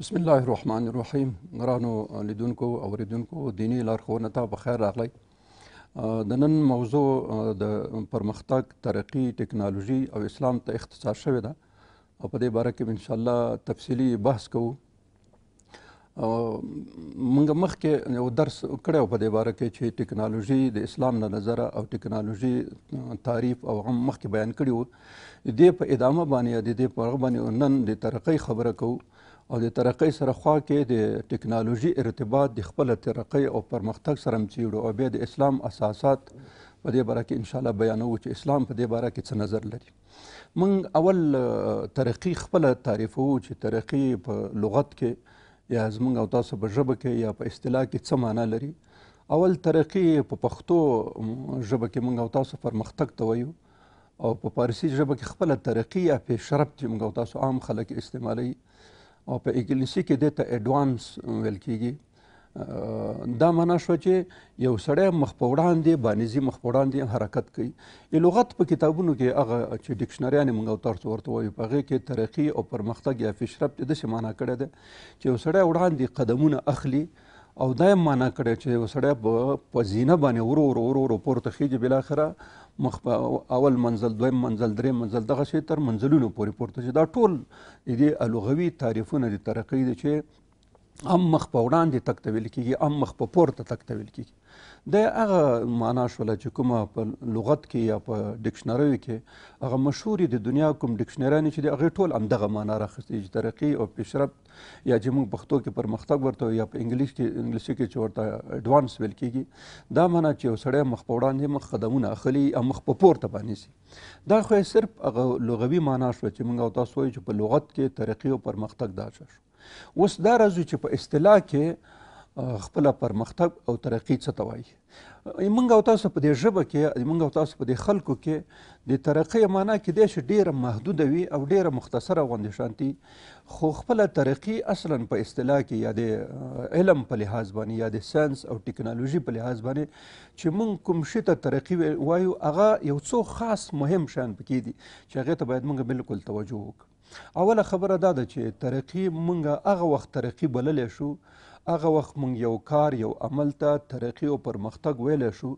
بسم الله الرحمن الرحیم ګرانو لیدونکو او اوریدونکو دینی لارښوونه ته په خیر راغلی د نن موضوع د پرمختګ ترقی ټکنالوژي او اسلام ته اختصاص شوې ده او په دې باره کې ان شاء الله تفصیلی بحث کوو موږ مخکې یو درس کړی په دې باره کې چې ټکنالوژي د اسلام نه نظر او ټکنالوژي تعریف او هم مخکې بیان کړی وو دې په ادامه باندې د دې په باندې نن د ترقی خبره کوو او د ترقۍ سره خوا کې د ټکنالوژي ارتباط د خپل ترقۍ او پرمختګ سره مچیړو او بیا د اسلام اساسات په دې باره کې ان شاء الله بیانو چې اسلام په دې باره کې څه نظر لري موږ اول ترقی خپل تعریفو چې ترقی په لغت کې یا زمونږ او تاسو په ژبه کې یا په اصطلاح کې څه معنی لري اول ترقی په پښتو ژبه کې موږ او تاسو پرمختګ ته وایو او په پا پارسی ژبه کې خپل ترقی یا پیشرفت چې موږ او تاسو عام خلک استعمالوي او په انګلیسي کې د ته اډوانس ویل کیږي دا معنا شو چې یو سړی مخ په وړاندې باندې مخ په وړاندې حرکت کوي لغت په کتابونو کې هغه چې ډکشنریان موږ تاسو ورته وایو په هغه کې ترقی او پرمختګ یا فشرب د څه معنا کړی دی چې یو سړی وړاندې قدمونه اخلي او دا یې معنا کړی چې یو سړی په زینه باندې ورو ورو ورو ورو پورته خیږي بلاخره مخ په اول منزل دویم منزل دریم منزل دغه شی تر منزلونو پورې پورته چې دا ټول دې لغوي تعریفونه د ترقۍ دي چې ام مخ په وړاندې تک تویل کیږي ام مخ په پورته تک تویل کیږي د هغه معنا شوله چې کومه په لغت کې یا په ډکشنریو کې هغه مشهورې د دنیا کوم ډکشنریانې چې د هغې ټول همدغه معنا راخیستې چې ترقي او پیشرفت یا چې موږ پښتو کې پرمختګ ورته یا په انګلیش کې انګلیسي کې چې ورته اډوانس ویل کېږي دا معنا چې یو سړی مخ په وړاندې مخ قدمونه اخلي او مخ په پورته باندې سي دا خو صرف هغه لغوي معنا شوه چې موږ او تاسو وایو چې په لغت کې ترقي او پرمختګ دا شو اوس دا راځو چې په اصطلاح کې خپل پرمختګ او ترقی څه ته وایي موږ او تاسو په دې ژبه کې موږ او تاسو په دې خلکو کې د ترقی معنا کې دی چې ډیره محدوده وي او ډیره مختصره غوندې شانتي خو خپله ترقی اصلا په اصطلاح کې یا د علم په لحاظ باندې یا د ساینس او ټکنالوژي په لحاظ باندې چې موږ کوم شي ته ترقي وایو هغه یو څو خاص مهم شیان پکې دي چې هغې ته باید موږ بالکل توجه وکړو اوله خبره دا ده چې ترقي موږ هغه وخت ترقي بللی شو هغه وخت موږ یو کار یو عمل ته ترقي او پرمختګ ویلی شو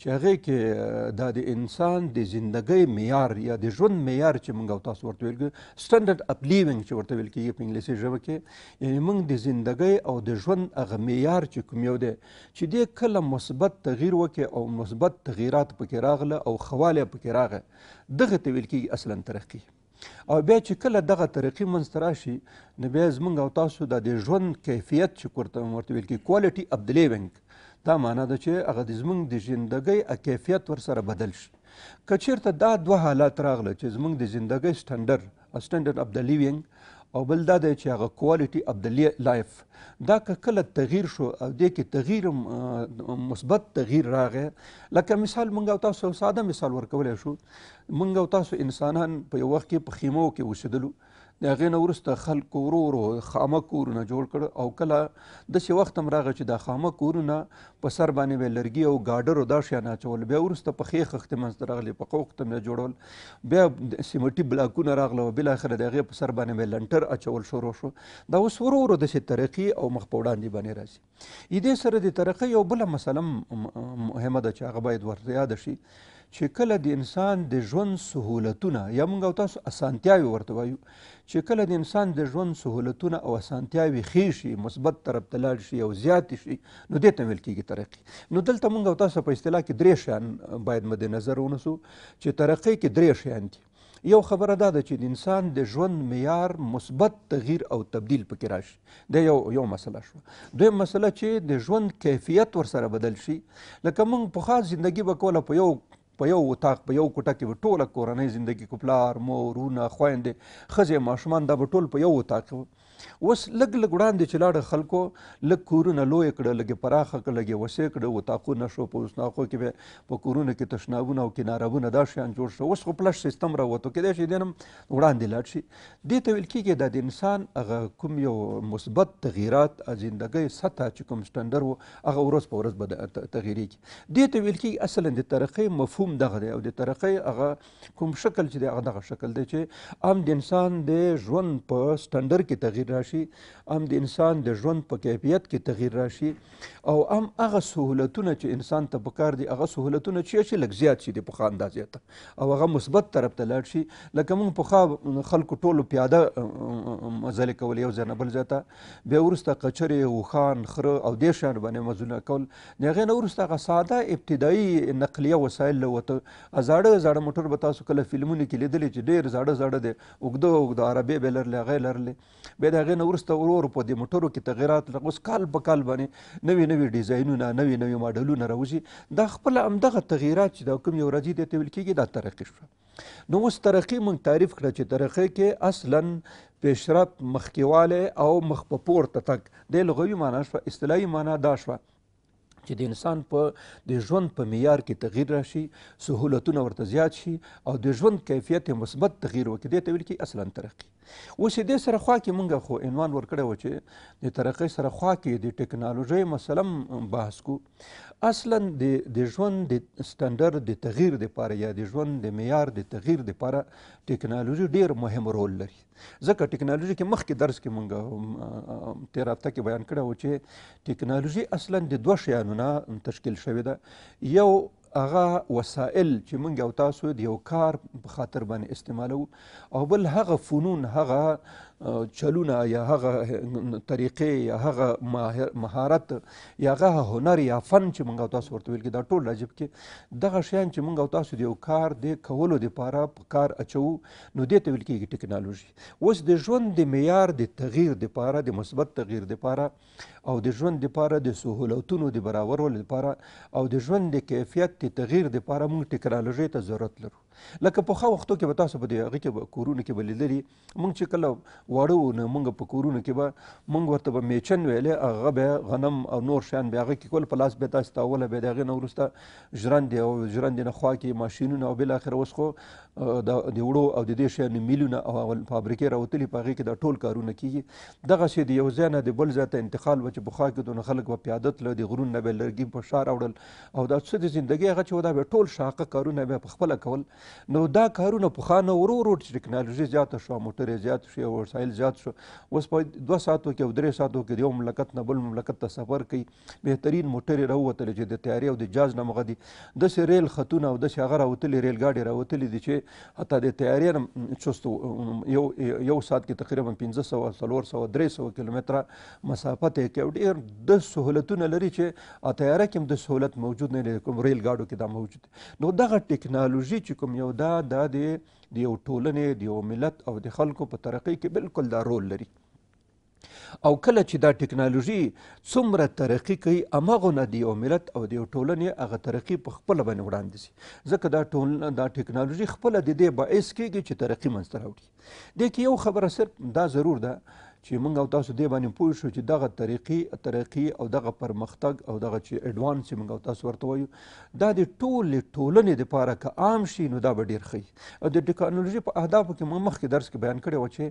چې هغې کې دا د انسان د زندګۍ معیار یا د ژوند معیار چې موږ او تاسو ورته ویل سټنډرډ اپ لیونګ چې ورته ویل کېږي په انګلیسي ژبه کې یعنې موږ د زندګۍ او د ژوند هغه معیار چې کوم یو دی چې دې کله مثبت تغییر وکړي او مثبت تغییرات پکې راغله او ښه والی پکې راغی دغه ته ویل کېږي اصلا ترقي او بیا چې کله دغه طریقې منځته راشي نو بیا زموږ او تاسو د د ژوند کیفیت چې ورته ویل کېږي کوالټي اف د لیونګ دا معنا ده چې هغه د زموږ د ژندګۍ کیفیت ورسره بدل شي که چیرته دا دوه حالات راغله چې زموږ د ژندګۍ سټنډر سټنډرډ اف د لیوینګ او بل دا دی چې هغه کوالټي اف د لایف دا که کله تغییر شو او دې کې تغییر مثبت تغییر راغی لکه مثال مونږ او تاسو ساده مثال ورکولی شو مونږ او تاسو انسانان په یو وخت کې په خیمو کې اوسېدلو د هغې نه وروسته خلکو ورو ورو خامه کورونه جوړ کړ او کله داسې وخت هم راغی چې دا خامه کورونه په سر باندې به لرګي او ګاډرو دا شیان اچول بیا وروسته په ښې خښتې منځته راغلې په ښه وخت هم جوړول بیا سیمټي بلاکونه راغله او بلاخره د هغې په سر باندې به لنټر اچول شروع شو دا اوس ورو ورو داسې ترقي او مخ په وړاندې باندې راځي یې دې سره د ترقۍ یو بله مسله مهمه ده چې هغه باید ورته یاده شي چې کله د انسان د ژوند سهولتونه یا موږ او تاسو اسانتیاوې ورته وایو چې کله د انسان د ژوند سهولتونه او اسانتیاوې ښې شي مثبت طرف ته لاړ شي او زیاتې شي نو دې ته ویل کېږي ترقي نو دلته موږ او تاسو په اصطلاح کې درې شیان باید مد نظر ونیسو چې ترقۍ کې درې شیان دي یو خبره دا ده چې د انسان د ژوند معیار مثبت تغییر او تبدیل پکې راشي دا یو یو مسله شوه دویم مسله چې د ژوند کیفیت ورسره بدل شي لکه موږ پخوا زندگی به کوله په یو په یو اتاق په یو کوټه کې به ټوله کورنۍ زندگی کو پلار مور ورونه خویندې ښځې ماشومان دا به ټول په یو اتاق کې اوس لږ لږ وړاندې چې لاړه خلکو لږ کورونه لوی کړه لږې پراخه کړه لږې وسیع کړه وطاقونه شو په اوسناخو کې به په کورونو کې تشنابونه او کناربونه دا شیان جوړ شو اوس خو پلش سیستم راوتو کېدای شي دین هم وړاندې لاړ شي دې ته ویل کېږي دا د انسان هغه کوم یو مثبت تغییرات زندګۍ سطح چې کوم سټنډر و هغه ورځ په ورځ به تغییرېږي دې ته ویل کېږي اصلا د ترقۍ مفهوم دغه دی او د ترقۍ هغه کوم شکل چې دی هغه دغه شکل دی چې عام د انسان د ژوند په سټنډر کې تغییر تغییر راشي هم د انسان د ژوند په کیفیت کې تغییر راشي او هم هغه سهولتونه چې انسان ته پکار دي هغه سهولتونه چې چې لږ زیات شي د پخوا اندازې ته او هغه مثبت طرف ته لاړ شي لکه موږ پخوا خلکو ټولو پیاده مزلې کول یو ځای نه بل ځای ته بیا وروسته قچرې اوښان خره او دې شیانو باندې مزلونه کول د هغې نه وروسته هغه ساده ابتدایي نقلیه وسایل له وته زاړه زاړه موټر به تاسو کله فلمونه کې لیدلې چې ډېر زاړه زاړه دی اوږده اوږده عربې به لرلې هغه یې لرلې بیا د د هغې نه وروسته ورو ورو په دې موټرو کې تغیرات اوس کال په کال باندې نوي نوي ډیزاینونه نوي نوي ماډلونه راوځي دا خپله همدغه تغیرات چې دا کوم یو راځي دې ته ویل کېږي دا ترقي شوه نو اوس ترقي موږ تعریف کړه چې ترقي کې اصلا پیشرفت مخکیواله او مخ په پورته تک د لغوي معنا شوه اصطلاحي معنا دا شوه چې د انسان په د ژوند په معیار کې تغییر راشي سهولتونه ورته زیات شي او د ژوند کیفیت مثبت تغییر وکړي دې ته ویل کېږي اصلا ترقي اوس دې سره خوا کې مونږ خو عنوان ورکړی و چې د ترقۍ سره خوا کې د ټکنالوژۍ مسله بحث کو اصلا د د ژوند د سټنډرد د تغییر دپاره یا د ژوند د معیار د تغییر دپاره ټکنالوژي ډیر مهم رول لري ځکه ټکنالوژي کې مخکې درس کې مونږ تېر هفته کې بیان کړی و چې ټکنالوژي اصلا د دوه شیانو نه تشکیل شوې ده یو هغه وسایل چې موږ او تاسو د یو کار په خاطر باندې استعمالو او بل هغه فنون هغه چلونه یا هغه طریقې یا هغه مهارت یا هغه هنر یا فن چې موږ تاسو ورته ویل کې دا ټول راجب کې دغه شیان چې موږ تاسو د یو کار د کولو لپاره په کار اچو نو دې ته ویل کېږي ټکنالوژي اوس د ژوند د معیار د تغییر لپاره د مثبت تغییر لپاره او د ژوند لپاره د سهولتونو د برابرولو لپاره او د ژوند د کیفیت د تغییر لپاره موږ ټکنالوژي ته ضرورت لرو لکه په خو وختو کې به تاسو په دې هغه کې کورونه کې به لیدلي مونږ چې کله واړه وو نه مونږ په کورونه کې به مونږ ورته به میچن ویلې هغه به غنم او نور شیان به هغه کې کول په لاس به تاسو ته اوله به د هغې نه وروسته ژرندې او ژرندې نه خوا کې ماشینونه او بالاخره اوس خو د وړو او د دې شیانو میلونه او فابریکې راوتلي په هغې کې دا ټول کارونه کیږي دغسې د یو ځای نه د بل ځای ته انتقال به چې پخوا کې دونه خلک به پیادت له د غرونو نه به لرګي په شار راوړل او دا څه د زندګۍ هغه چې دا به ټول شاقه کارونه به په خپله کول نو دا کارونه پخوانه ورو ورو ټکنالوژي زیاته شوه موټرې زیات شوې او وسایل زیات شو اوس په دوه ساعتو کې او درې ساعتو کې د یو مملکت نه بل مملکت ته سفر کوي بهترین موټرې راووتلې چې د تیارې او د جاز نه مخه دي داسې ریل خطونه او داسې هغه راوتلې ریل ګاډۍ راوتلې دي چې حتی د تیارې نه چستو یو یو ساعت کې تقریبا پنځه سوه څلور سوه درې سوه کیلومتره مسافه طی کوي او ډېر د سهولتونه لري چې تیاره کې هم د سهولت موجود نه لري کوم ریل ګاډو کې دا موجود نو دغه ټکنالوژي چې کوم یو دا دا د یو ټولنې د یو ملت او د خلکو په ترقۍ کې بالکل دا رول لري او کله چې دا ټکنالوژي څومره ترقي کوي امغه نه دی او ملت او د ټولنې هغه ترقي په خپل باندې وړاندې شي ځکه دا ټول دا ټکنالوژي خپل د دې باعث کیږي چې ترقي منځ ته راوړي د کې یو خبره صرف دا ضرور ده چې موږ او تاسو دې باندې پوه شو چې دغه طریقې طریقې او دغه پرمختګ او دغه چې اډوانس موږ او تاسو ورته وایو دا د ټولې ټولنې لپاره که عام شي نو دا به ډېر ښه او د ټکنالوژي په اهدافو کې موږ مخکې درس کې بیان کړی و چې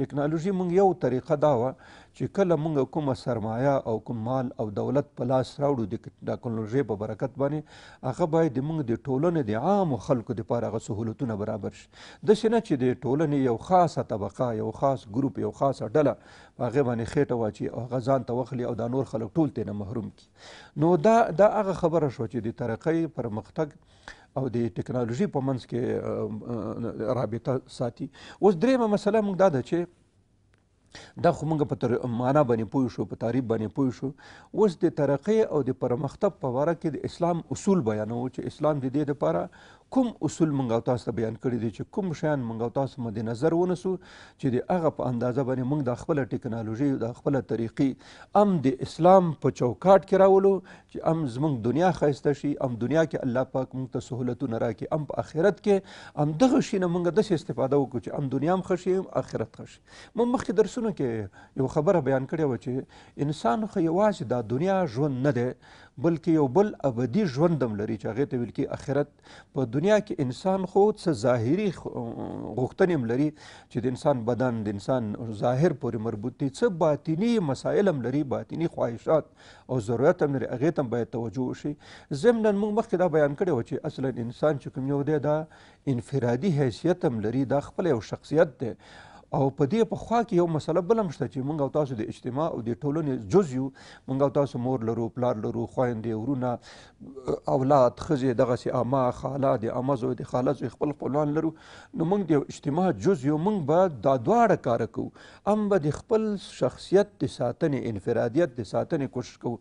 ټکنالوژي موږ یو طریقه دا وه چې کله موږ کومه سرمایه او کوم مال او دولت په لاس راوړو د ټکنالوژۍ په برکت باندې هغه باید موږ د ټولنې د عامو خلکو دپاره هغه سهولتونه برابر شي داسې نه چې د ټولنې یو خاصه طبقه یو خاص ګروپ یو خاصه ډله په هغې باندې خېټه واچي او هغه ځان ته واخلي او دا نور خلک ټول ترې نه محروم کړي نو دا دا هغه خبره شوه چې د ترقۍ پرمختګ او د ټکنالوژي په منځ کې رابطه ساتي اوس درېیمه مسله موږ دا ده چې دا خو موږ په تر معنا باندې پوه شو په تعریف باندې پوه شو اوس د ترقۍ او د پرمختګ په باره کې د اسلام اصول بیانوو چې اسلام د دې دپاره کوم اصول مونږ تاسو ته بیان کړی دي چې کوم شیان مونږ تاسو مد نظر ونسو چې د هغه په اندازه باندې مونږ د خپل ټکنالوژي د خپل طریقې ام د اسلام په چوکاټ کې راولو چې ام زمونږ دنیا خایسته شي ام دنیا کې الله پاک مونږ ته سهولتونه راکړي ام په آخرت کې ام دغه شي نه مونږ داسې استفاده وکړو چې ام دنیا هم ښه شي ام آخرت ښه شي مونږ مخکې درسونو کې یو خبره بیان کړې وه چې انسان خو یوازې دا دنیا ژوند نه دی بلکې یو بل ابدي ژوند هم لري چې هغې ته ویل کېږي آخرت په دنیا دنیا کې انسان خو څه ظاهري غوښتنې لري چې د انسان بدن د انسان ظاهر پورې مربوط دي څه باطینی مسایل هم لري باطینی خواهشات او ضرورت هم لري هغې ته هم باید توجه وشي ضمنا موږ مخکې دا بیان کړی و چې اصلا انسان چې کوم یو دی دا انفرادي حیثیت هم لري دا خپل یو شخصیت دی او په دې په خوا کې یو مسله بل هم شته چې موږ او تاسو د اجتماع او د ټولنې جز یو موږ او تاسو مور لرو پلار لرو خویندې ورونه اولاد ښځې دغسې اما خاله د اما زوی د خاله زوی خپل خپلوان لرو نو موږ د اجتماع جز یو موږ به دا دواړه کاره کوو هم به د خپل شخصیت د ساتنې انفرادیت د ساتنې کوشش کوو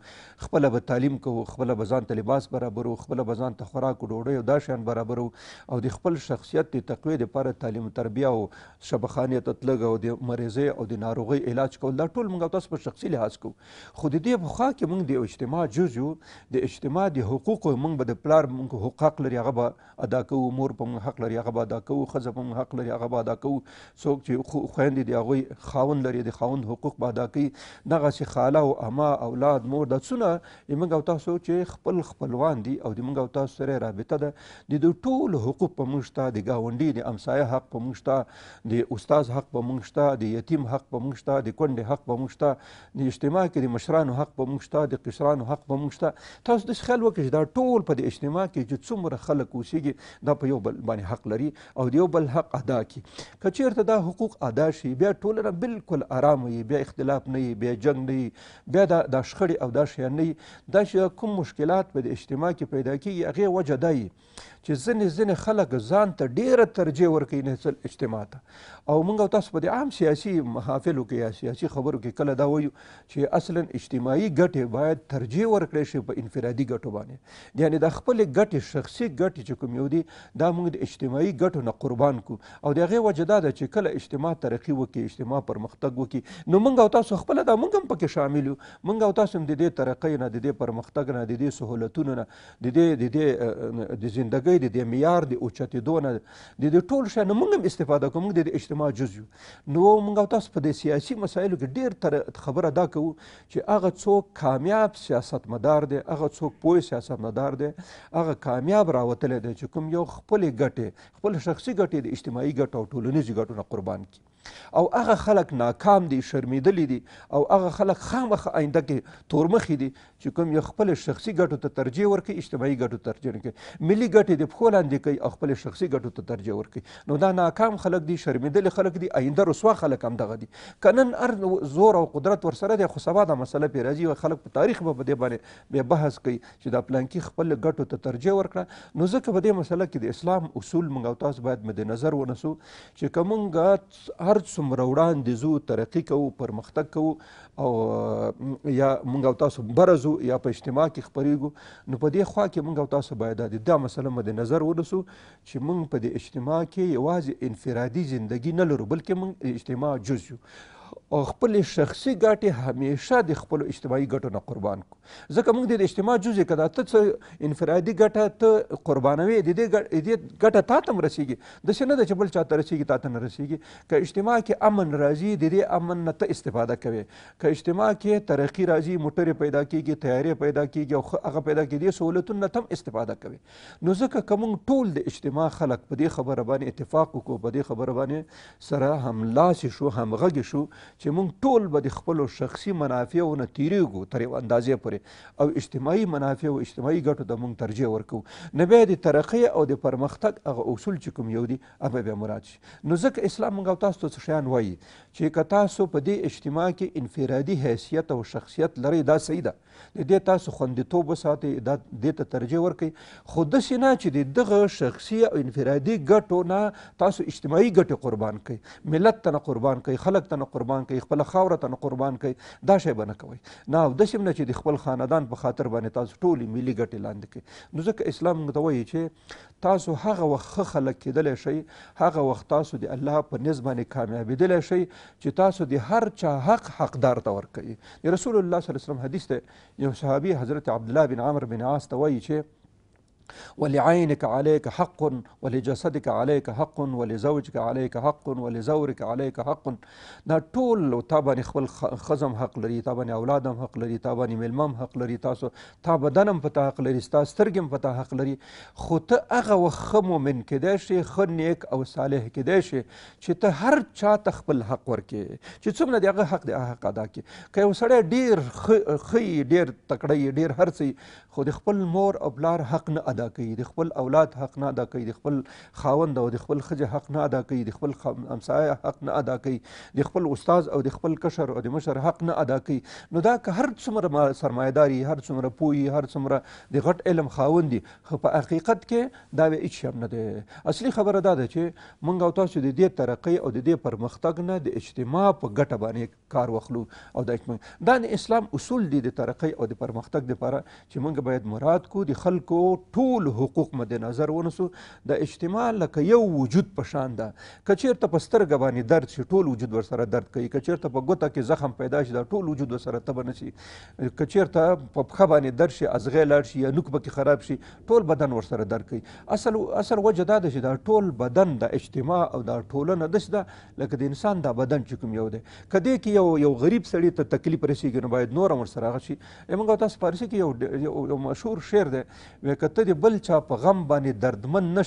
خپله به تعلیم کوو خپله به ځان ته لباس برابرو خپله به ځان ته خوراک ډوډۍ او دا شیان برابرو او د خپل شخصیت د تقویې دپاره تعلیم تربیه او شبهخانې ته مصیبت لږ او د مریضۍ او د ناروغۍ علاج کول دا ټول موږ تاسو په شخصي لحاظ کوو خو د دې په خوا کې موږ د اجتماع جز یو د اجتماع د حقوقو موږ به د پلار موږ حقوق لري هغه به ادا کوو مور په موږ حق لري هغه به ادا کوو ښځه په موږ حق لري هغه به ادا کوو څوک چې خویندې د هغوی خاوند لري د خاوند حقوق به ادا کوي دغسې خاله او اما اولاد مور دا څونه موږ او تاسو چې خپل خپلوان دي او د موږ او تاسو سره رابطه ده د دې ټولو حقوق په موږ شته د ګاونډي د امسایه حق په موږ شته د استاد حق به موږ شته د یتیم حق به موږ شته د کونډې حق به موږ شته د اجتماع کې د مشرانو حق به موږ شته د قشرانو حق به موږ شته تاسو داسې خیال وکړئ چې دا ټول په د اجتماع کې چې څومره خلک اوسېږي دا په یو بل باندې حق لري او د یو بل حق ادا کړي که چیرته دا حقوق ادا شي بیا ټولنه بالکل ارامه وي بیا اختلاف نه وي بیا جنګ نه وي بیا دا دا شخړې او دا شیان نه وي دا چې کوم مشکلات په د اجتماع کې پیدا کېږي هغې وجه دا چې ځینې ځینې خلک ځان ته ډېره ترجیح ورکوي نسل اجتماع ته او موږ تاسو په دې عام سیاسي محافلو کې یا سیاسي خبرو کې کله دا وایو چې اصلا اجتماعي ګټې باید ترجیح ورکړې شي په انفرادي ګټو باندې یعنی دا خپلې ګټې شخصي ګټې چې کوم یو دي دا موږ د اجتماعي ګټو نه قربان کو او د هغې وجه دا ده چې کله اجتماع ترقي وکړي اجتماع پرمختګ وکړي نو موږ او تاسو خپله دا موږ هم پکې شامل یو موږ او تاسو هم د دې ترقۍ نه د دې پرمختګ نه د دې سهولتونو نه د دې د دې د زندګۍ د دې معیار د اوچتېدو نه د دې ټول شیانو موږ هم استفاده کوو موږ د دې اجتماع جز یو یو نو موږ تاسو په دې سیاسي مسایلو کې ډیر تر خبره دا کوو چې هغه څوک کامیاب سیاستمدار دی هغه څوک پوه سیاستمدار دی هغه کامیاب راوتلی دی چې کوم یو خپلې ګټې خپل شخصي ګټې د اجتماعي ګټو او ټولنیزو ګټو نه قربان کړي او هغه خلک ناکام دي شرمیدلی دي او هغه خلک خامخ آینده کې تورمخې دي چې کوم یو خپل شخصي ګټو ته ترجیح ورکوي اجتماعي ګټو ترجیح نه کوي ملي ګټې د پښو لاندې کوي او خپل شخصي ګټو ته ترجیح ورکوي نو دا ناکام خلک دي شرمیدلي خلک دي آینده رسوا خلک هم دغه دي که نن هر زور او قدرت ورسره دی خو سبا دا مسله پرې راځي او خلک په تاریخ به په دې باندې بیا بحث کوي چې دا پلانکي خپل ګټو ته ترجیح ورکړه نو ځکه په دې مسله کې د اسلام اصول موږ او تاسو باید مد نظر ونیسو چې که موږ هر څومره وړاندې ځو ترقي کوو پرمختګ کوو او یا موږ او تاسو برزو یا په اجتماع کې خبرېږو نو په دې خوا کې موږ او تاسو باید د دا مسله مد نظر ونیسو چې موږ په دې اجتماع کې یوازې انفرادي زندگی نه لرو بلکې موږ اجتماع جز یو او خپل شخصي ګټې همیشه د خپل اجتماعي ګټو نه قربان کو ځکه موږ د اجتماع جز کدا ته څه انفرادي ګټه ته قربانوي د دې ګټه تا ته رسیږي د څه نه د چبل چاته رسیږي تا ته نه رسیږي که اجتماع کې امن راځي د دې امن نه ته استفاده کوي که اجتماع کې ترقی راځي موټر پیدا کیږي تیاری پیدا کیږي او هغه پیدا کیږي سہولتونه تم استفاده کوي نو ځکه کوم ټول د اجتماع خلک په دې خبره باندې اتفاق وکړو په دې خبره باندې سره هملاسې شو همغږي شو چې موږ ټول به د خپلو شخصي منافعو نه تیریږو تر یو اندازې پورې او اجتماعي منافع او اجتماعي ګټو ته موږ ترجیح ورکوو نو بیا د ترقۍ او د پرمختګ هغه اصول چې کوم یو دي هغه بیا مراد شي نو ځکه اسلام موږ او تاسو ته څه شیان وایي چې که تاسو په دې اجتماع کې انفرادي حیثیت او شخصیت لرئ دا صحیح ده د دې تاسو خوندیتوب وساتئ دا دې ته ترجیح ورکړئ خو داسې نه چې د دغه شخصي او انفرادي ګټو نه تاسو اجتماعي ګټې قربان کړئ ملت ته نه قربان کړئ خلک ته نه قربان کړئ کوي خپل خاور ته قربان کوي دا شی بنه کوي نه او دشم نه چې د خپل خاندان په خاطر باندې تاسو ټول ملي ګټې لاندې کوي نو ځکه اسلام موږ ته وایي چې تاسو هغه وخت خلک کېدلی شئ هغه وخت تاسو د الله په نس باندې کامیابېدلی شئ چې تاسو د هر چا حق حقدار ته ورکوي د رسول الله صلی الله علیه وسلم حدیث دی یو صحابي حضرت عبدالله بن عمر بن عاص ته وایي چې ولعينك عليك حق ولجسدك عليك حق ولزوجك عليك حق ولزورك عليك حق دا ټول تا باندې خپل خزم حق لري تا باندې اولاد هم حق لري تا باندې میلمه هم حق لري تاسو تا بدن هم په تا حق لري ستا سترګې هم په تا حق لري خو ته هغه وخت ښه مؤمن کیدای شي ښه نیک او صالح کیدای شي چې ته هر چا ته خپل حق ورکې چې څومره د هغه حق د هغه حق ادا کړي که یو سړی ډېر ښه ډېر تکړه یي ډېر هر څه خو د خپل مور او پلار حق نه ادا کوي د خپل اولاد حق نه ادا کوي د خپل خاوند او د خپل خځه حق نه ادا کوي د خپل همسایه حق نه ادا کوي د خپل استاد او د خپل کشر او د مشر حق نه ادا کوي نو دا که هر څومره سرمایداري هر څومره پوي هر څومره د غټ علم خاوند دي خو په حقیقت کې دا به هیڅ هم نه دی اصلي خبره دا ده چې موږ او تاسو د دې ترقۍ او د دې پرمختګ نه د اجتماع په ګټه باندې کار وخلو او دا دا د اسلام اصول دي د ترقۍ او د پرمختګ لپاره چې موږ کې باید مراد کو د خلکو ټول حقوق مد نظر ونیسو د اجتماع لکه یو وجود په شان ده که چېرته په سترګه باندې درد شي ټول وجود ورسره درد کوي که چېرته په ګوته کې زخم پیدا شي دا ټول وجود ورسره تبه نه شي که چېرته په پښه باندې درد شي ازغی لاړ شي یا نوک پکې خراب شي ټول بدن ورسره درد کوي اصل اصل وجه دا ده چې دا ټول بدن د اجتماع او دا ټولنه داسې ده لکه د انسان دا بدن چې کوم یو دی که دې کې یو یو غریب سړی ته تکلیف رسیږي نو باید نور هم ورسره هغه شي موږ تاسو فارسي کې یو یو مشهور شعر دی وایي که ته د بل چا په غم باندې دردمن نه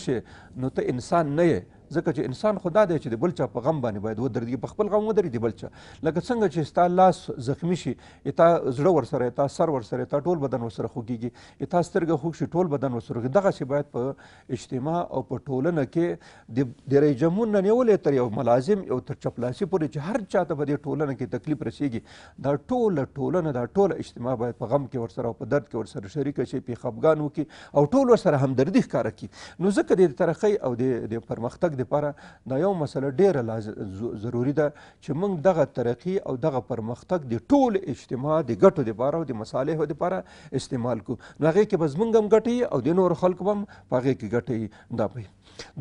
نو ته انسان نه یې ځکه چې انسان خدا دی چې د بل چا په غم باندې باید ودرېږي په خپل غم ودرېږي بل چا لکه څنګه چې ستا لاس زخمی شي تا زړه ورسره تا سر ورسره تا ټول بدن ورسره خوږېږي تا سترګه خوږ شي ټول بدن ورسره خوږي دغسې باید په اجتماع او په ټولنه کې د د رژمون نه نیولې تر یو ملازم او تر چپلاسي پورې چې هر چا ته په دې ټولنه کې تکلیف رسیږي دا ټوله ټولنه دا ټوله اجتماع باید په غم کې ورسره او په درد کې ورسره شریکه شي پې خفګان وکړي او ټول ورسره همدردي ښکاره کړي نو ځکه د ترقۍ او د پرمختګ پرمختګ لپاره دا یو مسله ډیره ضروری ده چې موږ دغه ترقي او دغه پرمختګ د ټول اجتماع د ګټو لپاره او د مصالحو لپاره استعمال کو نو هغې کې به زموږ هم ګټې او د نورو خلکو به هم په هغې کې ګټې دا پي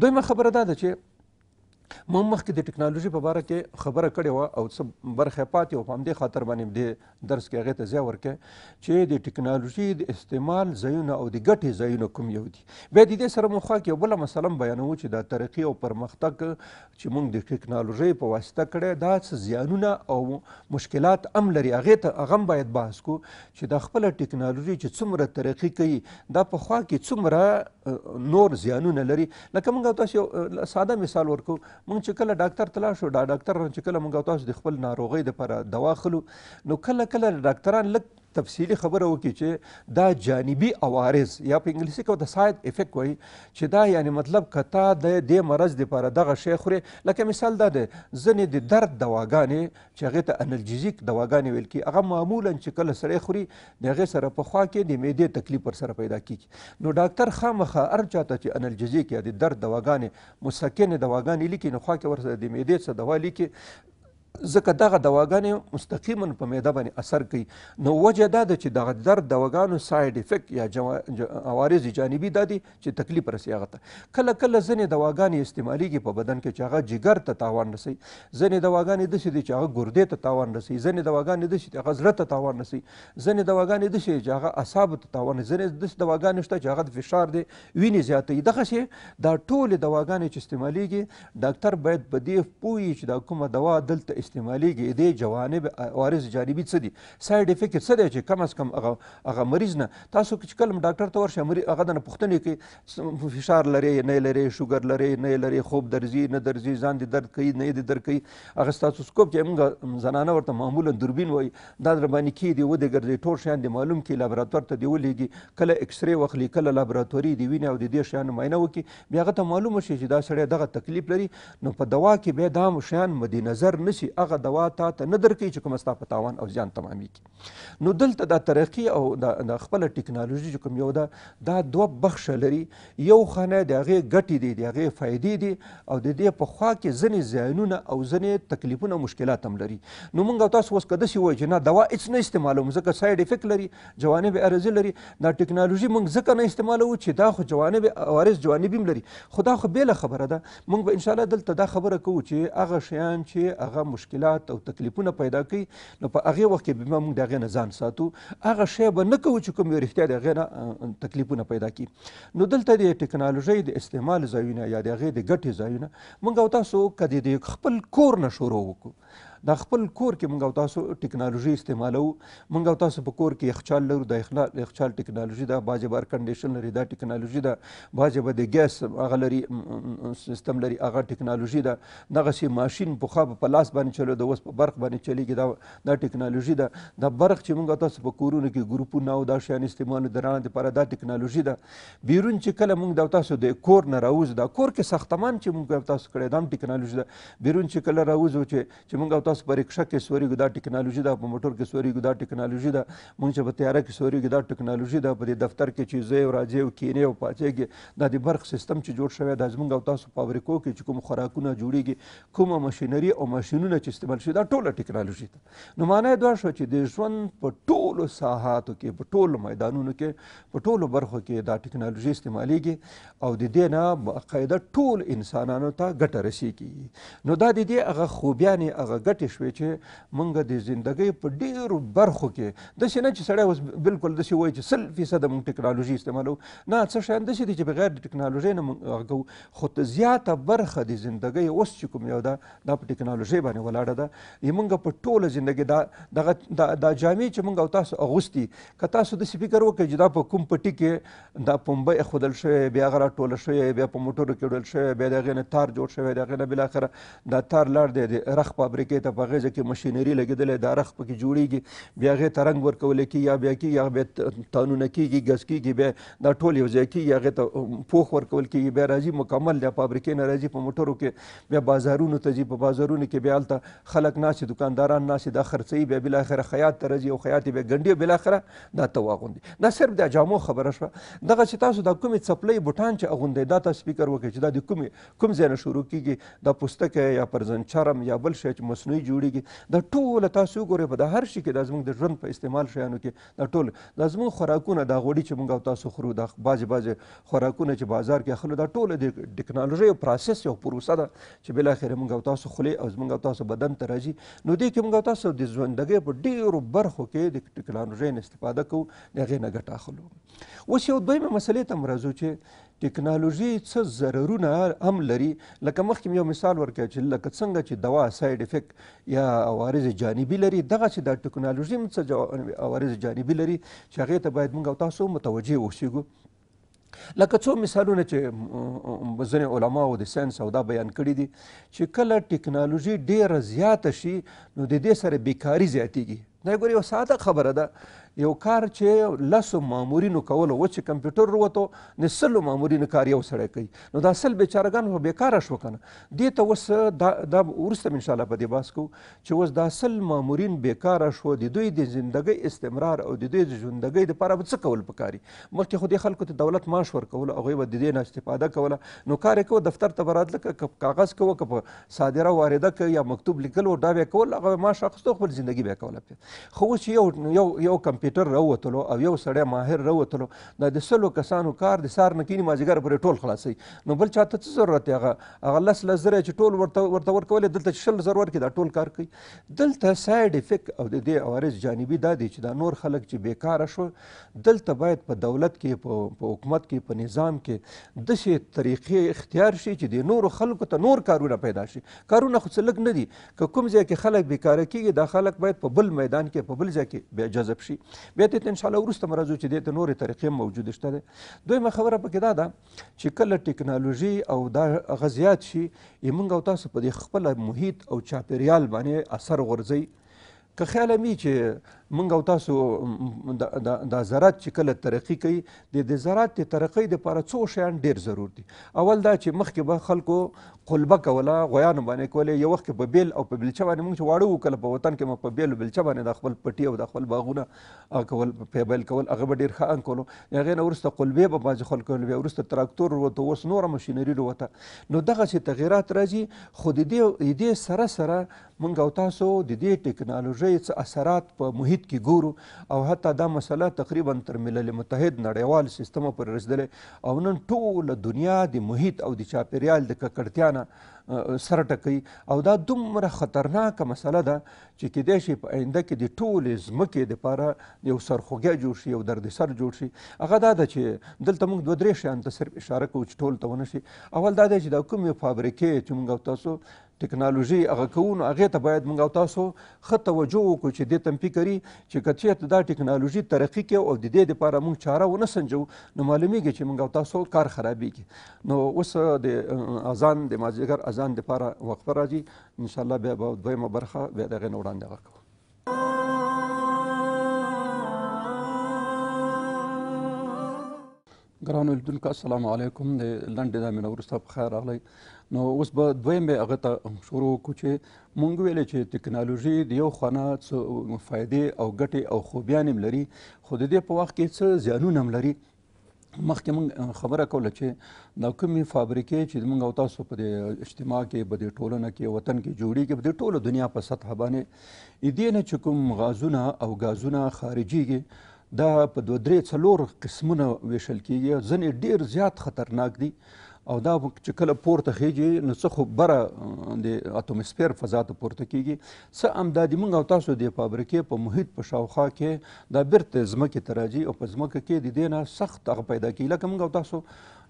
دویمه خبره دا ده چې ما مخکې د ټکنالوژي په باره کې خبره کړې وه او څه برخه پاتې وه په همدې خاطر باندې دې درس کې هغې ته ځای ورکړی چې د ټکنالوژي د استعمال ځایونه او د ګټې ځایونه کوم یو دي بیا د دې سره مونږ خوا کې یو بله مسله هم بیانوو چې دا ترقي او پرمختګ چې مونږ د ټکنالوژۍ په واسطه کړی دا څه زیانونه او مشکلات هم لري هغې ته هغه هم باید بحث کو چې دا خپله ټکنالوژي چې څومره ترقي کوي دا په خوا کې څومره نور زیانونه لري لکه مونږ تاسو ساده مثال ورکو مونږ چې کله ډاکټر تلا شو دا ډاکټر چې کله مونږ تاسو د خپل ناروغۍ لپاره دوا خلو نو کله کله ډاکټران لک تفصیلی خبره وکړي چې دا جانبي عوارض یا په انګلیسي کې د ساید افیکټ وایي چې دا یعنی مطلب کتا د دې مرض لپاره دغه شی خوري لکه مثال دا دی ځینې د درد دواګانې چې هغې ته انلجیزیک دواګانې ویل کېږي هغه معمولا چې کله سړی خوري د هغې سره په خوا کې د معدې تکلیف ورسره پیدا کېږي نو ډاکتر خامخا هر چا ته چې انلجیزیک یا د درد دواګانې مسکنې دواګانې لیکي نو خوا کې ورسره د معدې څه دوا لیکي ځکه دغه دواګانې مستقیما په معده باندې اثر کوي نو وجه دا ده چې دغه درد دواګانو سایډ افیکټ یا جوا... عوارض جانبي دا دي چې تکلیف رسي هغه ته کله کله ځینې دواګانې استعمالیږي په بدن کې چې هغه جګر ته تاوان رسوي ځینې دواګانې داسې دي چې هغه ګردې ته تاوان رسوي ځینې دواګانې داسې چې هغه زړه ته تاوان رسوي ځینې دواګانې داسې چې هغه اعصابو ته تاوان ځینې داسې دواګانې شته چې هغه د فشار دی وینې زیاتوي دغسې دا ټولې دواګانې چې استعمالیږي ډاکټر باید په دې پوه چې دا کومه دوا دلته استعمالیږي دې جوانب عوارض جانبي څه دي سایډ افیکټ څه دی چې کم از کم هغه هغه مریض نه تاسو چې کله ډاکټر ته ورشئ مریض هغه نه پوښتنې کوي فشار لري نه لري شوګر لري نه لري خوب درځي نه درځي ځان دې درد کوي نه دې درد کوي هغه ستاسو سکوپ چې موږ زنانه ورته معمولا دوربین وایي دا در باندې کې دی ودې ګرځي ټول شیان دې معلوم کړي لابراتوار ته دی ولېږي کله ایکس ری واخلي کله لابراتوري دی ویني او د دې شیانو معاینه وکړي بیا هغه ته معلومه شي چې دا سړی دغه تکلیف لري نو په دوا کې بیا دا شیان مدې نظر نسی هغه دوا تا ته نه درکوي چې کومه ستا په تاوان او زیان تمامیږي نو دلته دا ترقي او د خپله ټکنالوژي چې کوم یو ده دا دوه بخشه لري یو خانه د هغې ګټې دي د هغې فایدې دي او د دې په خوا کې ځینې زیانونه او ځینې تکلیفونه مشکلات هم لري نو موږ او تاسو اوس که داسې وایو چې نه دوا هېڅ نه استعمالوم ځکه سایډ افیکټ لري جوانب عرضي لري دا ټکنالوژي موږ ځکه نه استعمالوو چې دا خو جوانب عوارض جوانب هم لري خو دا خو بېله خبره ده موږ به انشاءالله دلته دا خبره کوو چې هغه شیان چې هغه مشکل مشکلات او تکلیفونه پیدا کوي نو په هغې وخت کې بیا موږ د هغې نه ځان ساتو هغه شی به نه کوو چې کوم یو رښتیا د هغې نه تکلیفونه پیدا کړي نو دلته د ټکنالوژۍ د استعمال ځایونه یا د هغې د ګټې ځایونه موږ او تاسو که د خپل کور نه شروع وکړو د خپل کور کې موږ تاسو ټکنالوژي استعمالو موږ تاسو په کور کې یخچال لرو د یخچال ټکنالوژي دا باجب ار کنډیشن لري دا ټکنالوژي دا باجب د ګیس هغه لري سیستم لري هغه ټکنالوژي دا دغه سي ماشين پوخا په لاس باندې چلو د اوس په برق باندې چلیږي دا دا ټکنالوژي دا د برق چې موږ تاسو په کورونو کې ګروپونه او دا شیان استعمال درانه لپاره دا ټکنالوژي دا بیرون چې کله موږ د تاسو د کور نه راوځو دا کور کې ساختمان چې موږ تاسو کړی دا هم ټکنالوژي دا بیرون چې کله راوځو چې چې موږ تاسو تاسو په رکشه کې سوریږو دا ټکنالوژي ده په موټر کې سوریږو دا ټکنالوژي ده مونږ چې په تیاره کې سوریږو دا ټکنالوژي ده په دې دفتر کې چې ځې او راځې او کینې او پاڅېږي دا د برق سیستم چې جوړ شوی دا زمونږ او تاسو فابریکو کې چې کوم خوراکونه جوړیږي کومه ماشینري او ماشینونه چې استعمال شي دا ټوله ټکنالوژي ده نو معنی دا شو چې د ژوند په ټولو ساحاتو کې په ټولو میدانونو کې په ټولو برخو کې دا ټکنالوژي استعمالیږي او د دې نه باقاعده ټول انسانانو ته ګټه رسیږي نو دا د دې هغه خوبیانې هغه ګټې کې شوې چې مونږ د زندګۍ په ډیرو برخو کې داسې نه چې سړی اوس بالکل داسې وایي چې سل فیصده مونږ ټکنالوژي استعمالوو نه څه شیان داسې دي چې بغیر د ټکنالوژۍ نه مونږ کوو خو زیاته برخه د زندګۍ اوس چې کوم یو ده دا په ټکنالوژۍ باندې ولاړه ده یمونږ په ټوله زندګۍ دا دغه دا جامې چې مونږ او تاسو اغوستي که تاسو داسې فکر وکړئ چې دا په کوم پټي کې دا پنبه ایښودل شوی بیا هغه راټوله شوی بیا په موټرو کې وړل شوی بیا د هغې نه تار جوړ شوی د هغې نه بالاخره دا تار لاړ دی د رخ فابریکې ته په غیږه کې مشینري لګېدلی د رخ پکې جوړېږي بیا هغې ته رنګ ورکولی کېږي یا بیا کېږي هغه بیا تانونه کېږي ګز کېږي بیا دا ټول یو ځای کېږي هغې ته پوښ ورکول کېږي بیا راځي مکمل د فابریکې نه راځي په موټرو کې بیا بازارونو ته ځي په بازارونو کې بیا هلته خلک ناستي دکانداران ناستي دا خرڅوي بیا بلاخره خیاط ته راځي او خیاط یې بیا ګنډي بلاخره دا ته واغوندي دا صرف د جامو خبره شوه دغه چې تاسو دا کومې څپلۍ بوټان چې اغوندئ دا تاسو فکر وکړئ چې دا د کومې کوم ځای نه شروع کېږي دا پوستکی یا پرزنچرم یا بل شی چې مصنوعي بیکاری جوړیږي دا ټوله تاسو وګورئ په دا هر شي کې دا زموږ د ژوند په استعمال شیانو کې دا ټول دا زموږ خوراکونه دا غوړي چې موږ او تاسو خورو دا بعضې بعضې خوراکونه چې بازار کې اخلو دا ټوله د ټکنالوژۍ یو پروسس یو پروسه ده چې بلاخره موږ او تاسو خولې او زموږ او تاسو بدن ته راځي نو دې کې موږ او تاسو د ژوندګۍ په ډېرو برخو کې د ټکنالوژۍ نه استفاده کوو د هغې نه ګټه اخلو اوس یو دویمه مسلې ته هم راځو چې ټکنالوژي څه ضررونه هم لري لکه مخکې یو مثال ورکړ چې لکه څنګه چې دوا ساید افیکټ یا عوارض جانبي لري دغه چې د ټکنالوژي هم څه عوارض جانبي لري چې هغې ته باید موږ تاسو متوجه اوسیږو لکه څو مثالونه چې ځینې علماو د ساینس او دا بیان کړي دي چې کله ټکنالوژي ډیره زیاته شي نو د دې سره بیکاري زیاتیږي دا ګورې یو ساده خبره ده یو کار چې لسو مامورینو کولو و چې کمپیوټر وروتو نې سلو مامورینو کار یو سړی کوي نو دا سل بیچارهګان خو بېکاره شو که نه دې ته اوس دا دا وروسته به انشاءالله په دې بحث کوو چې اوس دا سل مامورین بېکاره شو د دوی د زندګۍ استمرار او د دوی د ژوندګۍ دپاره به څه کول پکار وي مخکې خو دې خلکو ته دولت معاش ورکول هغوی به د دې نه استفاده کوله نو کار یې کوه دفتر ته به راتله که کاغذ کوه که په صادره وارده که یا مکتوب لیکل و دا به یې کول هغه به معاش اخیستو خپل زندګي به یې کوله خو اوس یو یو کمپیوټر کمپیوټر راووتلو او یو سړی ماهر راووتلو دا د سلو کسانو کار د سار نه کینی مازدیګر پورې ټول خلاصوي نو بل چاته څه ضرورت دی هغه هغه لس لس زره چې ټول ورته ورته ورکولې دلته چې شل زره ورکړي دا ټول کار کوي دلته سایډ افیکټ او د دې عوارض جانبي دا دی چې دا نور خلک چې بیکاره شو دلته باید په دولت کې په حکومت کې په نظام کې داسې طریقې اختیار شي چې د نورو خلکو ته نور کارونه پیدا شي کارونه خو څه لږ نه دي که کوم ځای کې خلک بیکاره کیږي دا خلک باید په بل میدان کې په بل ځای کې بیا جذب شي بیا دې ته انشاءالله وروسته به راځو چې دې ته نورې طریقې هم موجودې شته دی دویمه خبره پکې دا ده چې کله ټکنالوژي او دا هغه زیات شي موږ او تاسو په دې خپله محیط او چاپیریال باندې اثر غورځوي که خیال مې چې مونږ او تاسو دا, دا زراعت چې کله ترقي کوي د د زراعت د ترقۍ دپاره څو شیان ډیر ضرور دي اول دا چې مخکې به خلکو قلبه کوله غویانو باندې کولې یو وخت په بیل او په بلچه باندې مونږ چې واړه وو کله په وطن کې مو په بیل او بلچه باندې د خپل پټي او د خپل باغونه هغه کول په بیل کول هغه به ډېر ښه انکولو هغې نه وروسته قلبې به بعضې خلکو بیا وروسته تراکتور وروته اوس نوره مشینري وروته نو دغسې تغیرات راځي خو د دې سره سره مونږ او تاسو د دې ټکنالوژۍ څه اثرات په مهم متحد کې ګورو او حتی دا مسله تقریبا تر ملل متحد نړیوال سیستمه پورې رسېدلې او نن ټوله دنیا د محیط او د چاپېریال د ککړتیا نه سر ټکوي او دا دومره خطرناکه مسله ده چې کیدای شي په آینده کې د ټولې ځمکې دپاره یو سرخوږی جوړ شي یو دردسر جوړ شي هغه دا ده چې دلته موږ دوه درې شیانو ته صرف اشاره کوو چې ټول ته ونه شي اول دا دی چې دا کومې فابریکې چې موږ او تاسو ټکنالوژي هغه کوو نو هغې ته باید موږ او تاسو ښه توجه وکړو چې دې تنفي کري چې که چېرته دا ټکنالوژي ترقي کوي او د دې دپاره موږ چاره ونه سنجو نو معلومیږي چې موږ او تاسو کار خرابیږي نو اوس د اذان د مازدیګر اذان دپاره وقفه راځي انشاءالله بیا به دویمه برخه بیا د هغې نه وړاندې هغه کوو ګرانو لیدونکو السلام علیکم د لنډې دا مینه وروسته په خیر راغلی نو اوس به دویمې هغه ته شروع وکړو چې مونږ ویلې چې ټکنالوژي د یو خانه څه فایدې او ګټې او خوبیان هم لري خو د دې په وخت کې څه زیانونه هم لري مخکې مونږ خبره کوله چې دا کومې فابریکې چې مونږ او تاسو په اجتماع کې په دې ټولنه کې وطن کې جوړیږي په دې ټولو دنیا په سطح باندې دې نه چې کوم غازونه او غازونه خارجيږي دا په دوه درې څلور قسمونه ویشل کیږي ځینې ډیر زیات خطرناک دي او دا چې کله پورته خیږي نو څه خو بره د اتموسفیر فضا ته پورته کیږي څه امدادي موږ او تاسو د فابریکې په محیط په شاوخوا کې دا بیرته ځمکې ته راځي او په ځمکه کې د دې نه سخت هغه پیدا کیږي لکه موږ او تاسو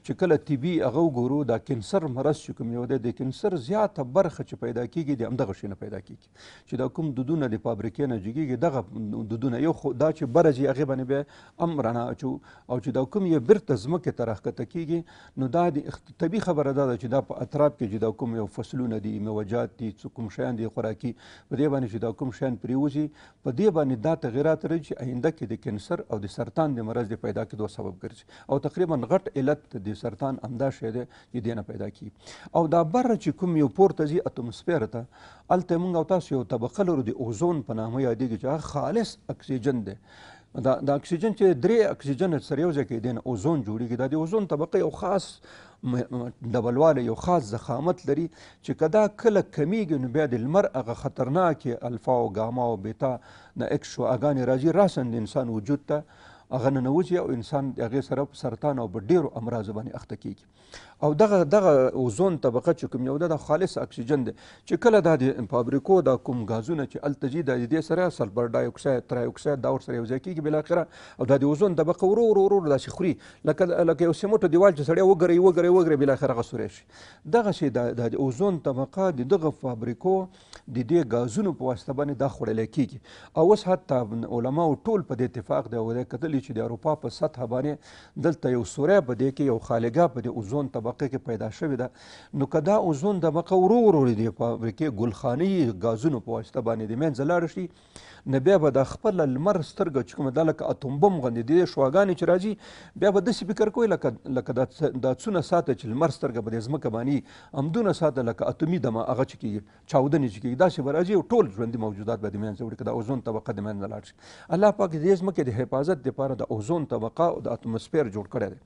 چې کله طبي هغه وګورو دا کینسر مرض چې کوم یو دی د کینسر زیاته برخه چې پیدا کیږي د همدغه شي نه پیدا کیږي چې دا کوم دودونه د فابریکې نه جوړیږي دغه دودونه یو خو دا چې برځي هغې باندې بیا هم رڼا اچو او چې دا کوم یې بیرته ځمکې ته راښکته کیږي نو دا د طبي خبره دا ده چې دا په اطراب کې چې دا کوم یو فصلونه دي میوجات دي څه کوم شیان دي خوراکي په دې باندې چې دا کوم شیان پرېوځي په دې باندې دا تغیرات راځي چې آینده کې د کینسر او د سرطان د مرض د پیدا کېدو سبب ګرځي او تقریبا غټ علت د د سرطان همدا شی دی چې دې نه پیدا کیږي او دا بره چې کوم یو پورته ځي اتموسفیر ته هلته موږ او تاسو یو طبقه لرو د اوزون په نامه یادېږي چې هغه خالص اکسیجن دی دا د اکسیجن چې درې اکسیجن سره یو ځای کې دین اوزون جوړیږي دا د اوزون طبقه یو خاص ډبلواله یو خاص ضخامت لري چې کدا کله کمیږي نو بیا د لمر هغه خطرناکې الفا او ګاما او بیتا نه اکشو اګانې راځي راسن د انسان وجود ته هغه ننوځي او انسان د هغې سره په سرطان او په ډېرو امراضو باندې اخته کیږي او دغه دغه اوزون طبقه چې کوم یو ده دا خالص اکسیجن دی چې کله دا د فابریکو دا کوم ګازونه چې هلته ځي د دې سره سلفر ډای اکساید ترای اکساید دا ورسره یو ځای کیږي بالاخره او دا د اوزون طبقه ورو ورو ورو داسې خوري لکه لکه یو سیمټو دیوال چې سړی وګرئ وګرئ وګرئ بالاخره هغه سوری شي دغسې د اوزون طبقه د دغه فابریکو د دې ګازونو په واسطه باندې دا خوړلی کیږي او اوس حتی علماو ټول په دې اتفاق دی او دی کتل کړلي چې د اروپا په سطح باندې دلته یو سوری په دې کې یو خالګه په دې اوزون طبقه کې پیدا شوې ده نو که دا اوزون طبقه ورو ورو د فابریکې ګلخاني ګازونو په واسطه باندې د منځه لاړه شي نه بیا به د خپل لمر سترګه چې کومه دا لکه اتوم بم غوندې دې شواګانې چې راځي بیا به داسې فکر کوي لکه لکه دا څونه ساته چې لمر سترګه به د ځمکه باندې همدونه ساته لکه اتومي دمه هغه چې کېږي چاودنې چې کېږي داسې به راځي او ټول ژوندي موجودات به د منځه وړي که د اوزون طبقه د منځه لاړ شي الله پاک د ځمکې د حفاظت دپاره د اوزون طبقه او د اتموسفیر جوړ کړی دی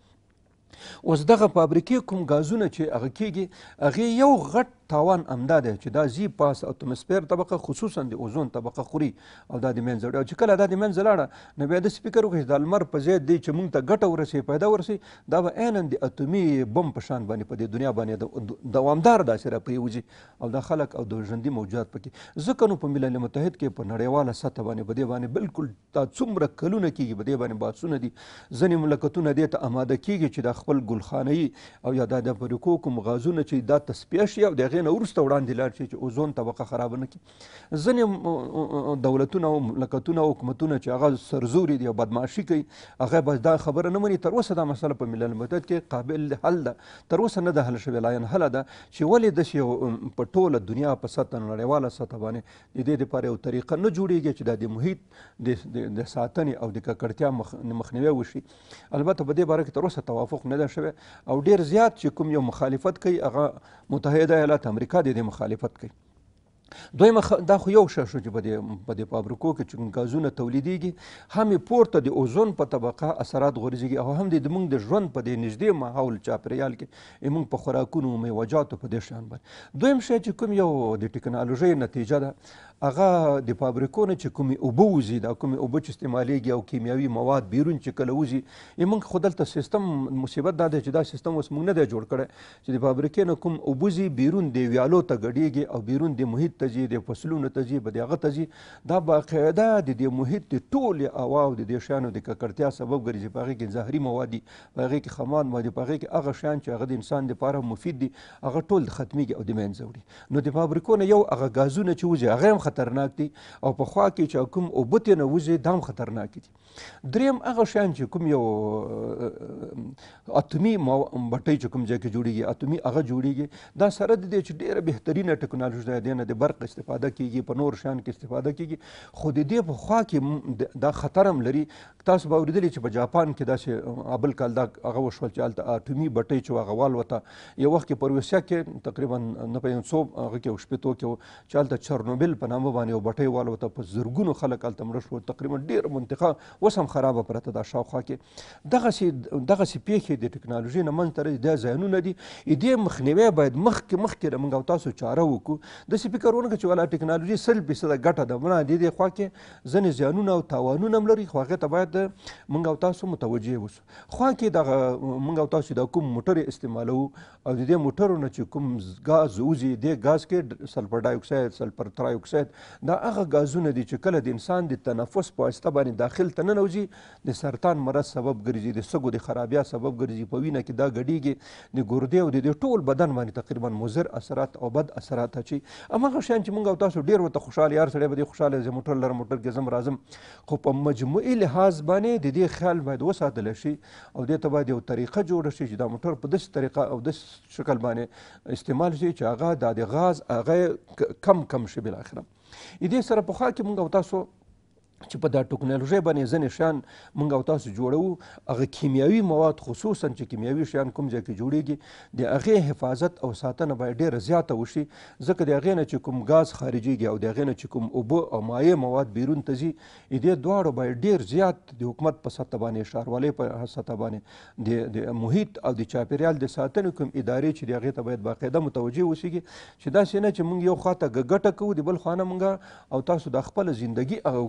اوس دغه فابریکې کوم غازونه چې هغه کېږي هغې یو غټ تاوان امدا دی چې دا زی پاس اتموسفیر طبقه خصوصا د اوزون طبقه خوري او دا د منځ او چې کله دا د منځ لاړه نو بیا داسې فکر وکړي د لمر په ځای دی چې موږ ته ګټه ورسي پیدا ورسي دا به عینن د اتومي بم په شان باندې په دې دنیا باندې دوامدار داسې راپریوځي او دا خلک او د ژوندي موجودات پکې ځکه نو په ملل متحد کې په نړیواله سطح باندې بدې باندې بالکل دا څومره کلونه کېږي بدې باندې بحثونه دي ځینې مملکتونه دې ته آماده کېږي چې دا خپل ګلخانهیي او یا دا د امریکو کوم غازونه چې دا تصفیه شي او د هغې دې نه وروسته وړاندې لاړ شي چې اوزون طبقه خراب نه کړي ځینې دولتونه او مملکتونه او حکومتونه چې هغه سرزوري دي او بدمعاشي کوي هغه بس دا خبره نه مني تر اوسه دا مسله په ملل متحد کې قابل حل ده تر اوسه نه ده حل شوې لاین حل ده چې ولې داسې په ټوله دنیا په سطح نړیواله سطح باندې د دې دپاره یو طریقه نه جوړېږي چې دا د محیط د ساتنې او د ککړتیا مخنیوی وشي البته په دې باره کې تر اوسه توافق نه ده شوی او ډیر زیات چې کوم یو مخالفت کوي هغه متحده ایالات که امریکا د دې مخالفت کوي دویم دا خو یو شی شو چې په دې فابریکو کې چې ګازونه تولیدېږي هم یې پورته د اوزون په طبقه اثرات غورځېږي او هم د زموږ د ژوند په دې نږدې ماحول چاپېریال کې زموږ په خوراکونو میوهجاتو په دې شیان باندې دویم شی چې کوم یو د ټکنالوژۍ نتیجه ده هغه د فابریکو نه چې کومې اوبه وځي دا کومې اوبه چې استعمالیږي او کیمیاوي مواد بیرون چې کله وځي زموږ خو دلته سیستم مصیبت دا دی چې دا سیستم اوس موږ نه دی جوړ کړی چې د فابریکې نه کوم اوبه ځي بیرون د ویالو ته ګډېږي او بیرون د محیط ته ځي د فصلونو ته ځي به د هغه ته ځي دا باقاعده د دې محیط د ټولې هوا او د دې شیانو د ککړتیا سبب ګرځي په هغې کې زهري مواد دي په هغې کې خامان مواد دي په هغې کې هغه شیان چې هغه د انسان دپاره مفید دي هغه ټول ختمیږي او د منځه وړي نو د فابریکو نه یو هغه ګازونه چې وځي هغه هم خطرناک دي او په خوا کې چې کوم اوبه ترې نوځي دا هم خطرناک دي دریم هغه شیان چې کوم یو اتمي بټۍ چې کوم ځای کې جوړیږي اتمي هغه جوړیږي دا سره د دې چې ډېره بهترینه ټکنالوژي ده دینه د برق استفاده کیږي په نور شیان کې استفاده کیږي خو د دې په خوا کې دا خطر هم لري تاسو به اوریدلی چې په جاپان کې داسې ابل کال دا هغه وشول چې هلته اټومي بټۍ چې هغه والوته یو وخت کې په روسیه کې تقریبا نه پېژنم څو هغه کې شپېتو کې چې هلته چرنوبل په نامه نامه باندې یو بټۍ والوته په زرګونو خلک هلته مړه شول تقریبا ډېر منطقه اوس هم خرابه پرته ده شاوخوا کې دغسې دغسې پیښې د ټکنالوژۍ نه منځته راځي دا ځایونه دي دې مخنیوی باید مخکې مخکې د موږ او تاسو چاره وکړو داسې فکر ونه چې والا ټکنالوژي سل فیصده ګټه ده مړه دې دې خوا کې ځینې زیانونه او تاوانونه هم لري خو هغې ته باید موږ او تاسو متوجه اوسو خوا کې دغه موږ او تاسو د کوم موټرې استعمالوو او د دې موټرو نه چې کوم ګاز وځي دې ګاز کې سلفر ډای اکساید سلفر ترای اکساید شاید دا هغه غازونه دي چې کله د انسان د تنفس په واسطه باندې داخل ته ننوځي د سرطان مرض سبب ګرځي د سږو د خرابیا سبب ګرځي په وینه کې دا ګډیږي د ګردې او د ټول بدن باندې تقریبا مضر اثرات او بد اثرات اچي هماغه شیان چې موږ او تاسو ډیر ورته خوشاله یار سړی به دې خوشاله زه موټر لرم موټر کې زم راځم خو په مجموعي لحاظ باندې د دې خیال باید وساتل شي او دې ته باید یو طریقه جوړه شي چې دا موټر په داسې طریقه او داسې شکل باندې استعمال شي چې هغه د غاز هغه کم کم شي بالاخره دې سره په خوا کې مونږ او تاسو چې په دا ټکنالوژي باندې ځنې شیان موږ او تاسو جوړو هغه کیمیاوي مواد خصوصا چې کیمیاوي شیان کوم ځای کې جوړیږي د هغې حفاظت او ساتنه باید ډېره زیاته وشي ځکه د هغې نه چې کوم ګاز خارجیږي او د هغې نه چې کوم اوبه او مایع مواد بیرون ته ځي دې دواړو باید ډېر زیات د حکومت په سطح باندې ښاروالۍ په سطح باندې د محیط او د چاپیریال د ساتنې کوم ادارې چې د هغې ته باید باقاعده متوجه اوسیږي چې داسې نه چې موږ یو خواته ګټه کوو د بل خوا نه موږ او تاسو د خپله زندګي هغه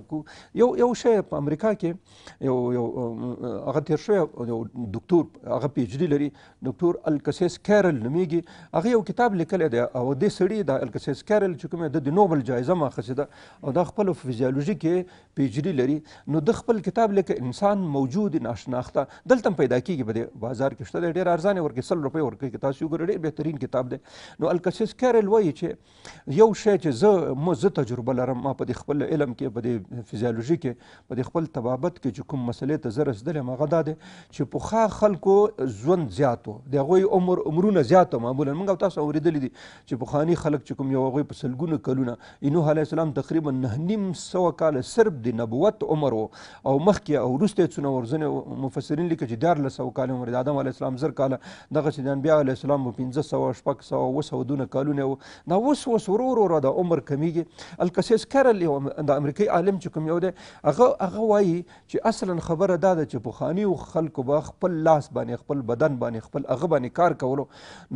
یو یو شی په امریکا کې یو یو هغه تیر شوی یو ډاکټر هغه پی ایچ ډی لري ډاکټر الکسیس کیرل نومیږي هغه یو کتاب لیکلی دی او دې سړي د الکسیس کیرل چې کومه د نوبل جایزه ماخذې ده او دا خپل فزیولوژي کې پی ایچ ډی لري نو د خپل کتاب لیکه انسان موجود ناشناخته دلته پیدا کیږي په بازار کې شته ډیر ارزانه ورکې سل روپۍ ورکې تاسو وګورئ ډیر بهترین کتاب دی نو الکسیس کیرل وایي چې یو شی چې زه مو زه تجربه لرم ما په خپل علم کې په فزیولوژي ایدیالوژي کې په دې خپل طبابت کې چې کوم مسلې ته زه رسېدلم هغه دا دی چې پخوا خلکو ژوند زیات و د هغوی عمر عمرونه زیات و معمولا موږ او تاسو اورېدلی دي چې پخواني خلک چې کوم یو هغوی په سلګونو کلونه نوح علیه السلام تقریبا نه نیم سوه کاله صرف د نبوت عمر و او مخکې او وروسته یې څونه ورځنې مفسرین لیکي چې دیارلس سوه کاله عمر د آدم علیه السلام زر کاله دغسې د انبیا علیه السلام په پنځه سوه شپږ سوه اووه سوه دونه کلونه و دا اوس اوس ورو ورو دا عمر کمیږي الکسیس کرل یو د امریکایي عالم چې کوم یو دی هغه هغه وایي چې اصلا خبره دا ده چې پخوانیو خلکو به خپل لاس باندې خپل بدن باندې خپل هغه باندې کار کولو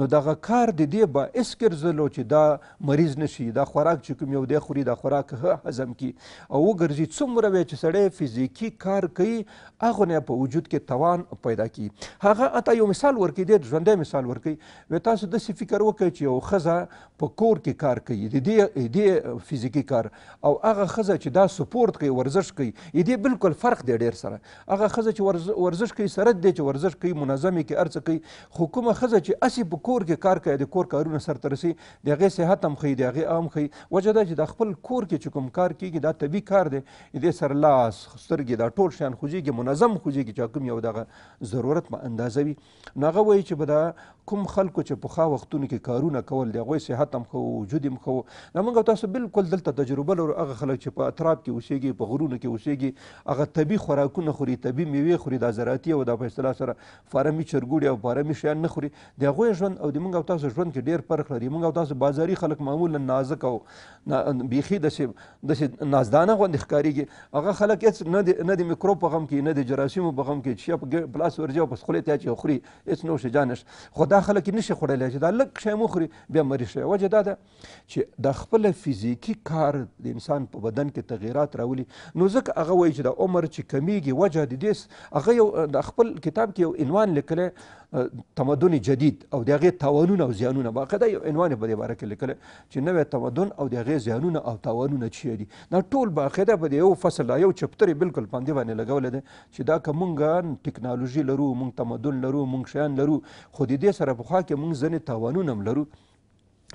نو دغه کار د دې باعث ګرځلو چې دا مریض نشي دا خوراک چې کوم یو دی خوري دا خوراک هضم کی او وګرځي څومره وی چې سړی فزیکی کار کوي هغه نه په وجود کې توان پیدا کی هغه اته یو مثال ورکې دی ژوندې مثال ورکې و تاسو د فکر وکړئ چې یو خزه په کور کې کار کوي د دې د فزیکی کار او هغه خزه چې دا سپورت کوي کوي ورزش کوي ا دې بالکل فرق دی ډیر سره هغه ښځه چې ورزش کوي سره دی چې ورزش کوي منظمې کې هر څه کوي خو کومه ښځه چې هسې په کور کې کار کوي د کور کارونه سرته رسي د هغې صحت هم ښیي د هغې هم ښیي وجه ده چې د خپل کور کې چې کوم کار کیږي دا طبیعي کار دی دې سره لاس سترګې دا ټول شیان خوځېږي منظم خوځېږي چې کوم یو دغه ضرورت به اندازه وي نو هغه وایي چې به دا کوم خلکو چې پخوا وختونو کې کارونه کول د هغوی صحت هم ښه و وجود هم ښه و نو موږ تاسو بالکل دلته تجربه لرو هغه خلک چې په اطراب کې اوسېږي په غرونو کې اوسېږي هغه طبي خوراکونه خوري طبي میوې خوري دا زراعتي او دا په اصطلاح سره فارمي چرګوړي او فارمي شیان نه خوري د هغوی ژوند او د موږ او تاسو ژوند کې ډېر فرق لري موږ او تاسو بازاري خلک معمولا نازک او بیخي داسې داسې نازدانه غوندې ښکارېږي هغه خلک هېڅ نه د نه د میکروب په غم کې نه د جراثیمو په غم کې چې په پلاس ورځي او بس خولې ته چې خوري هېڅ نوش جانش خو دا خلک نشي خوړلی چې دا لږ شی مخوري بیا مریض شوی وجه دا ده چې دا خپله فزیکي کار د انسان په بدن کې تغیرات راولي نو ځکه هغه وایي چې د عمر چې کمیږي وجه د دې هغه یو د خپل کتاب کې یو عنوان لیکلی تمدن جدید او د هغې تاوانونه او زیانونه باقاعده یو عنوان یې په دې باره کې لیکلی چې نوی تمدن او د هغې زیانونه او تاوانونه چیرې دي دا ټول باقاعده په د یو فصل دا یو چپتر بلکل په همدې باندې لګولی دی چې دا که مونږ ټکنالوژي لرو مونږ تمدن لرو مونږ شیان لرو خو د دې سره پخوا کې مونږ ځینې تاوانونه هم لرو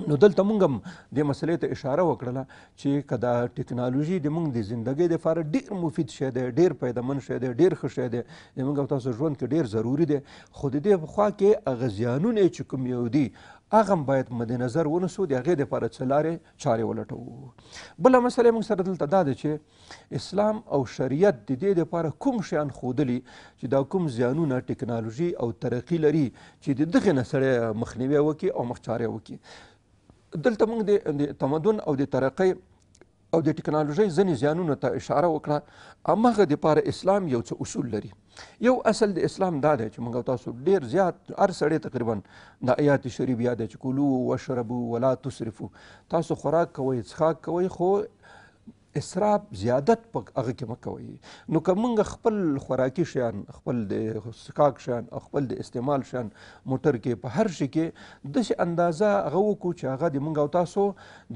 نو دلته مونږ هم دې مسلې ته اشاره وکړله چې که دا ټکنالوژي د مونږ د زندګۍ دپاره ډېر مفید شی دی ډېر پیدامن شی دی ډېر ښه شی دی زمونږ او تاسو ژوند کې ډېر ضروري دی خو د دې خوا کې هغه زیانونه چې کوم یو دي هغه هم باید مد نظر ونیسو د هغې دپاره څه لارې چارې ولټوو بله مسله موږ سره دلته دا ده چې اسلام او شریعت د دې دپاره کوم شیان ښودلي چې دا کوم زیانونه ټکنالوژي او ترقي لري چې د دغې نه سړی مخنیوی وکړي او مخ چارې وکړي دلته موږ د تمدن او د ترقۍ او د ټکنالوژۍ ځینې زیانونو ته اشاره وکړه هماغه دپاره اسلام یو څه اصول لري یو اصل د اسلام دا دی چې موږ تاسو ډیر زیات هر سړی تقریبا د آیات شریف یاد چې کلو وشربو ولا تسرفو تاسو خوراک کوئ څښاک کوئ خو اسراف زیادت په هغه کې مکوئ نو که موږ خپل خوراکي شیان خپل د سکاک شیان او خپل د استعمال شیان موټر کې په هر شي کې داسې اندازه هغه وکړو چې هغه د موږ او تاسو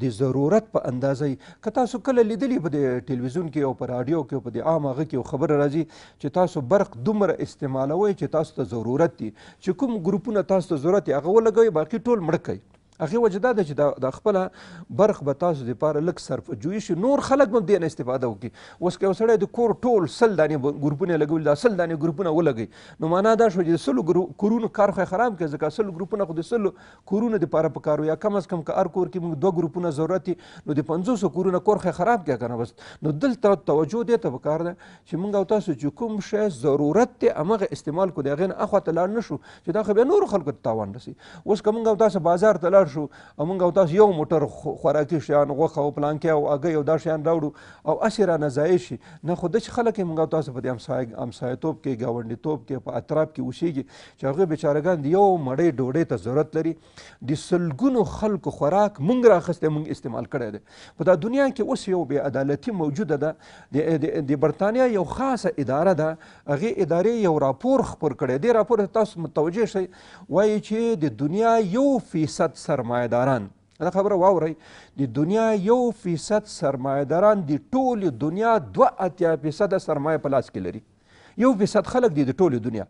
د ضرورت په اندازې که تاسو کله لیدلی په د ټلویزیون کې او په راډیو کې او په د عام هغه کې خبره راځي چې تاسو برق دومره استعمالوئ چې تاسو ته ضرورت دي چې کوم ګروپونه تاسو ته ضرورت دي هغه ولګوئ باقي ټول مړ کوئ هغې وجه دا ده چې دا خپله برخ به تاسو دپاره لږ صرفه جویي شي نور خلک به هم دې نه استفاده وکړي اوس که یو سړی د کور ټول سل دانې ګروپونه لګولي دا سل دانې ګروپونه ولګوي نو معنا دا شوه چې د سلو کورونو کار خو خراب کړي ځکه سلو ګروپونه خو د سلو کورونو دپاره پکار یا کم از کم که هر کور کې موږ دوه ګروپونه ضرورت دي نو د پنځوسو کورونه کور خو خراب کړي که نه بس نو دلته توجه دې ته پکار ده چې موږ او تاسو چې کوم شی ضرورت دی همغه استعمال کړو د هغې نه اخواته لاړ نه شو چې دا خو بیا نورو خلکو ته تاوان رسي اوس که موږ او تاسو بازار ته لاړ شو او موږ او تاسو یو موټر خوراکي شیان غوښه او پلانکیا او هګۍ او دا شیان راوړو او هسې رانه ضایع شي نه خو داسې خلک یې موږ او تاسو په دې همسایتوب کې ګاونډیتوب کې په اطراب کې اوسېږي چې هغوی بیچارهګان د یو مړۍ ډوډۍ ته ضرورت لري د سلګونو خلکو خوراک موږ راخیستی موږ استعمال کړی دی په دا دنیا کې اوس یو بې عدالتي موجوده ده د برتانیا یو خاصه اداره ده هغې ادارې یو راپور خپور کړی دی راپور تاسو متوجه شئ وایي چې د دنیا یو فیصد سره سرمایهداران دا خبره واورئ د دنیا یو فیصد سرمایهداران د ټولې دنیا دوه اتیا فیصده سرمایه په لاس کې لري یو فیصد خلک دي د ټولې دنیا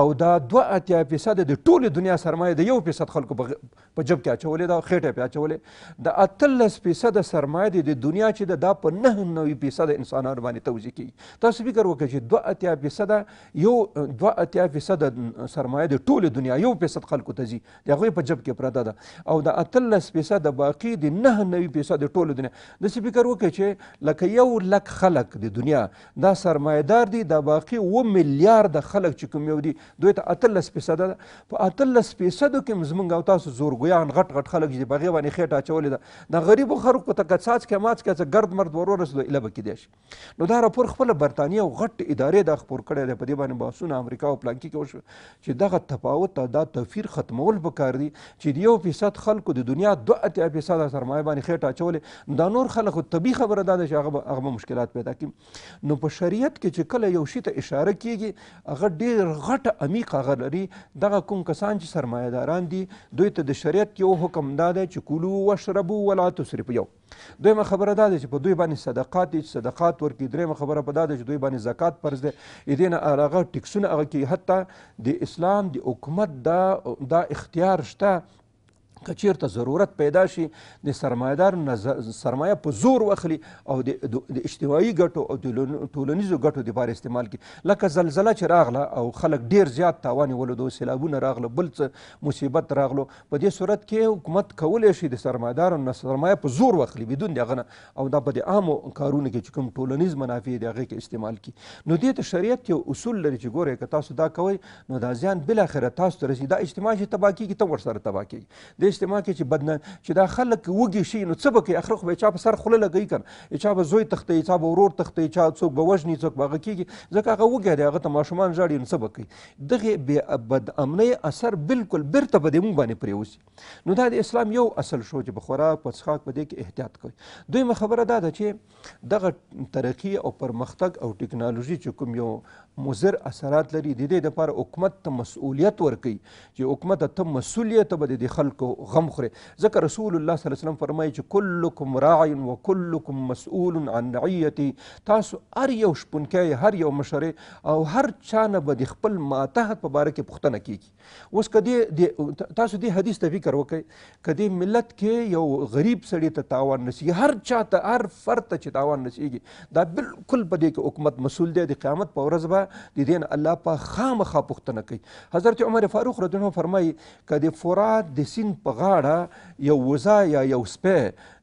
او دا دوه اتیا فیصده د ټولې دنیا سرمایه د یو فیصد خلکو په جب کې اچولې ده خېټه پې اچولې د اتلس فیصده سرمایه دی د دنیا چې ده دا په نهه نوي فیصده انسانانو باندې توضیح کیږي تاسو فکر وکړئ چې دوه اتیا فیصده یو دوه اتیا فیصده سرمایه د ټولې دنیا یو فیصد خلکو ته ځي د هغوی په جب کې پرته ده او د اتلس فیصده باقي د نهه نوي فیصد د ټولې دنیا داسې فکر وکړئ چې لکه یو لک خلک د دنیا دا سرمایهدار دي دا باقي و میلیارد خلک چې کوم یو دي دوی ته اتلس فیصده ده په اتلس فیصدو کې زمونږ او تاسو زورګویان غټ غټ خلک چې په هغې باندې خېټه اچولې ده د غریبو خلکو ته که څاڅکی ماڅکی څه ګرد مرد ور ورسېدو ایله به کېدای شي نو دا راپور خپله برطانیه او غټ ادارې دا خپور کړی دی په دې باندې بحثونه امریکا او پلانکي کې وشو چې دغه تفاوت دا توفیر ختمول پکار دي چې د یو فیصد خلکو د دنیا دوه اتیا فیصده سرمایه باندې خېټه اچولې دا نور خلک خو طبیعي خبره دا ده چې هغه به مشکلات پیدا کړي نو په شریعت کې چې کله یو شي ته اشاره اشاره کیږي هغه ډیر غټ عمیق هغه لري دغه کوم کسان چې سرمایهداران دي دوی ته د شریعت یو حکم دا دی چې کلو واشربو ولا تسرفو یو دویمه خبره دا ده چې په دوی باندې صدقات دي صدقات ورکړي درېیمه خبره په دا ده چې دوی باندې زکات فرض دی دې نه هغه ټیکسونه هغه کې حتی د اسلام د حکومت دا دا اختیار شته که چیرته ضرورت پیدا شي د سرمایهدار نه سرمایه په زور واخلي او د اجتماعي ګټو او د ټولنیزو ګټو دپاره استعمال کړي لکه زلزله چې راغله او خلک ډیر زیات تاوان یې ولودو سیلابونه راغله بل څه مصیبت راغلو په دې صورت کې حکومت کولی شي د سرمایهدارو نه سرمایه په زور واخلي بدون د هغه نه او دا په د عامو کارونو کې چې کوم ټولنیز منافع د هغې کې استعمال کړي نو دې ته شریعت یو اصول لري چې ګورئ که تاسو دا کوئ نو دا زیان بلاخره تاسو ته رسي دا اجتماع چې تباه کېږي ته ورسره تباه کېږي اجتماع کې چې بدن چې دا خلک وږي شي نو څه به کوي اخر خو به چا په سر خوله لګوي کنه چا به زوی تخته چا به ورور تخته چا څوک به وژني څوک به هغه کېږي ځکه هغه وږی دی هغه ته ماشومان ژاړي نو څه به کوي دغې بې بدامنۍ اثر بالکل بیرته به دې مونږ باندې پرېوځي نو دا د اسلام یو اصل شو چې په خوراک په څښاک په دې کې احتیاط کوي دویمه خبره دا ده چې دغه ترقي او پرمختګ او ټکنالوژي چې کوم یو مضر اثرات لري د دې لپاره حکومت ته مسؤلیت ورکوي چې حکومت ته مسؤلیت به د خلکو غم خوري ځکه رسول الله صلی الله علیه وسلم فرمایي چې کلکم راع و کلکم مسؤول عن رعیتي تاسو هر یو شپونکی هر یو مشر او هر چا نه به د خپل ماتحت په باره کې پوښتنه کیږي اوس کدی تاسو دې حدیث ته فکر وکړئ کدی ملت کې یو غریب سړی ته تاوان نسیږي هر چا ته هر فرد ته چې تاوان نسیږي دا بالکل په دې کې حکومت مسول دی د قیامت په ورځ به د دې نه الله په خامخا پوښتنه کوي حضرت عمر فاروق رضی الله فرمایي کدی فرات د سین په په غاړه یو وزا یا یو سپی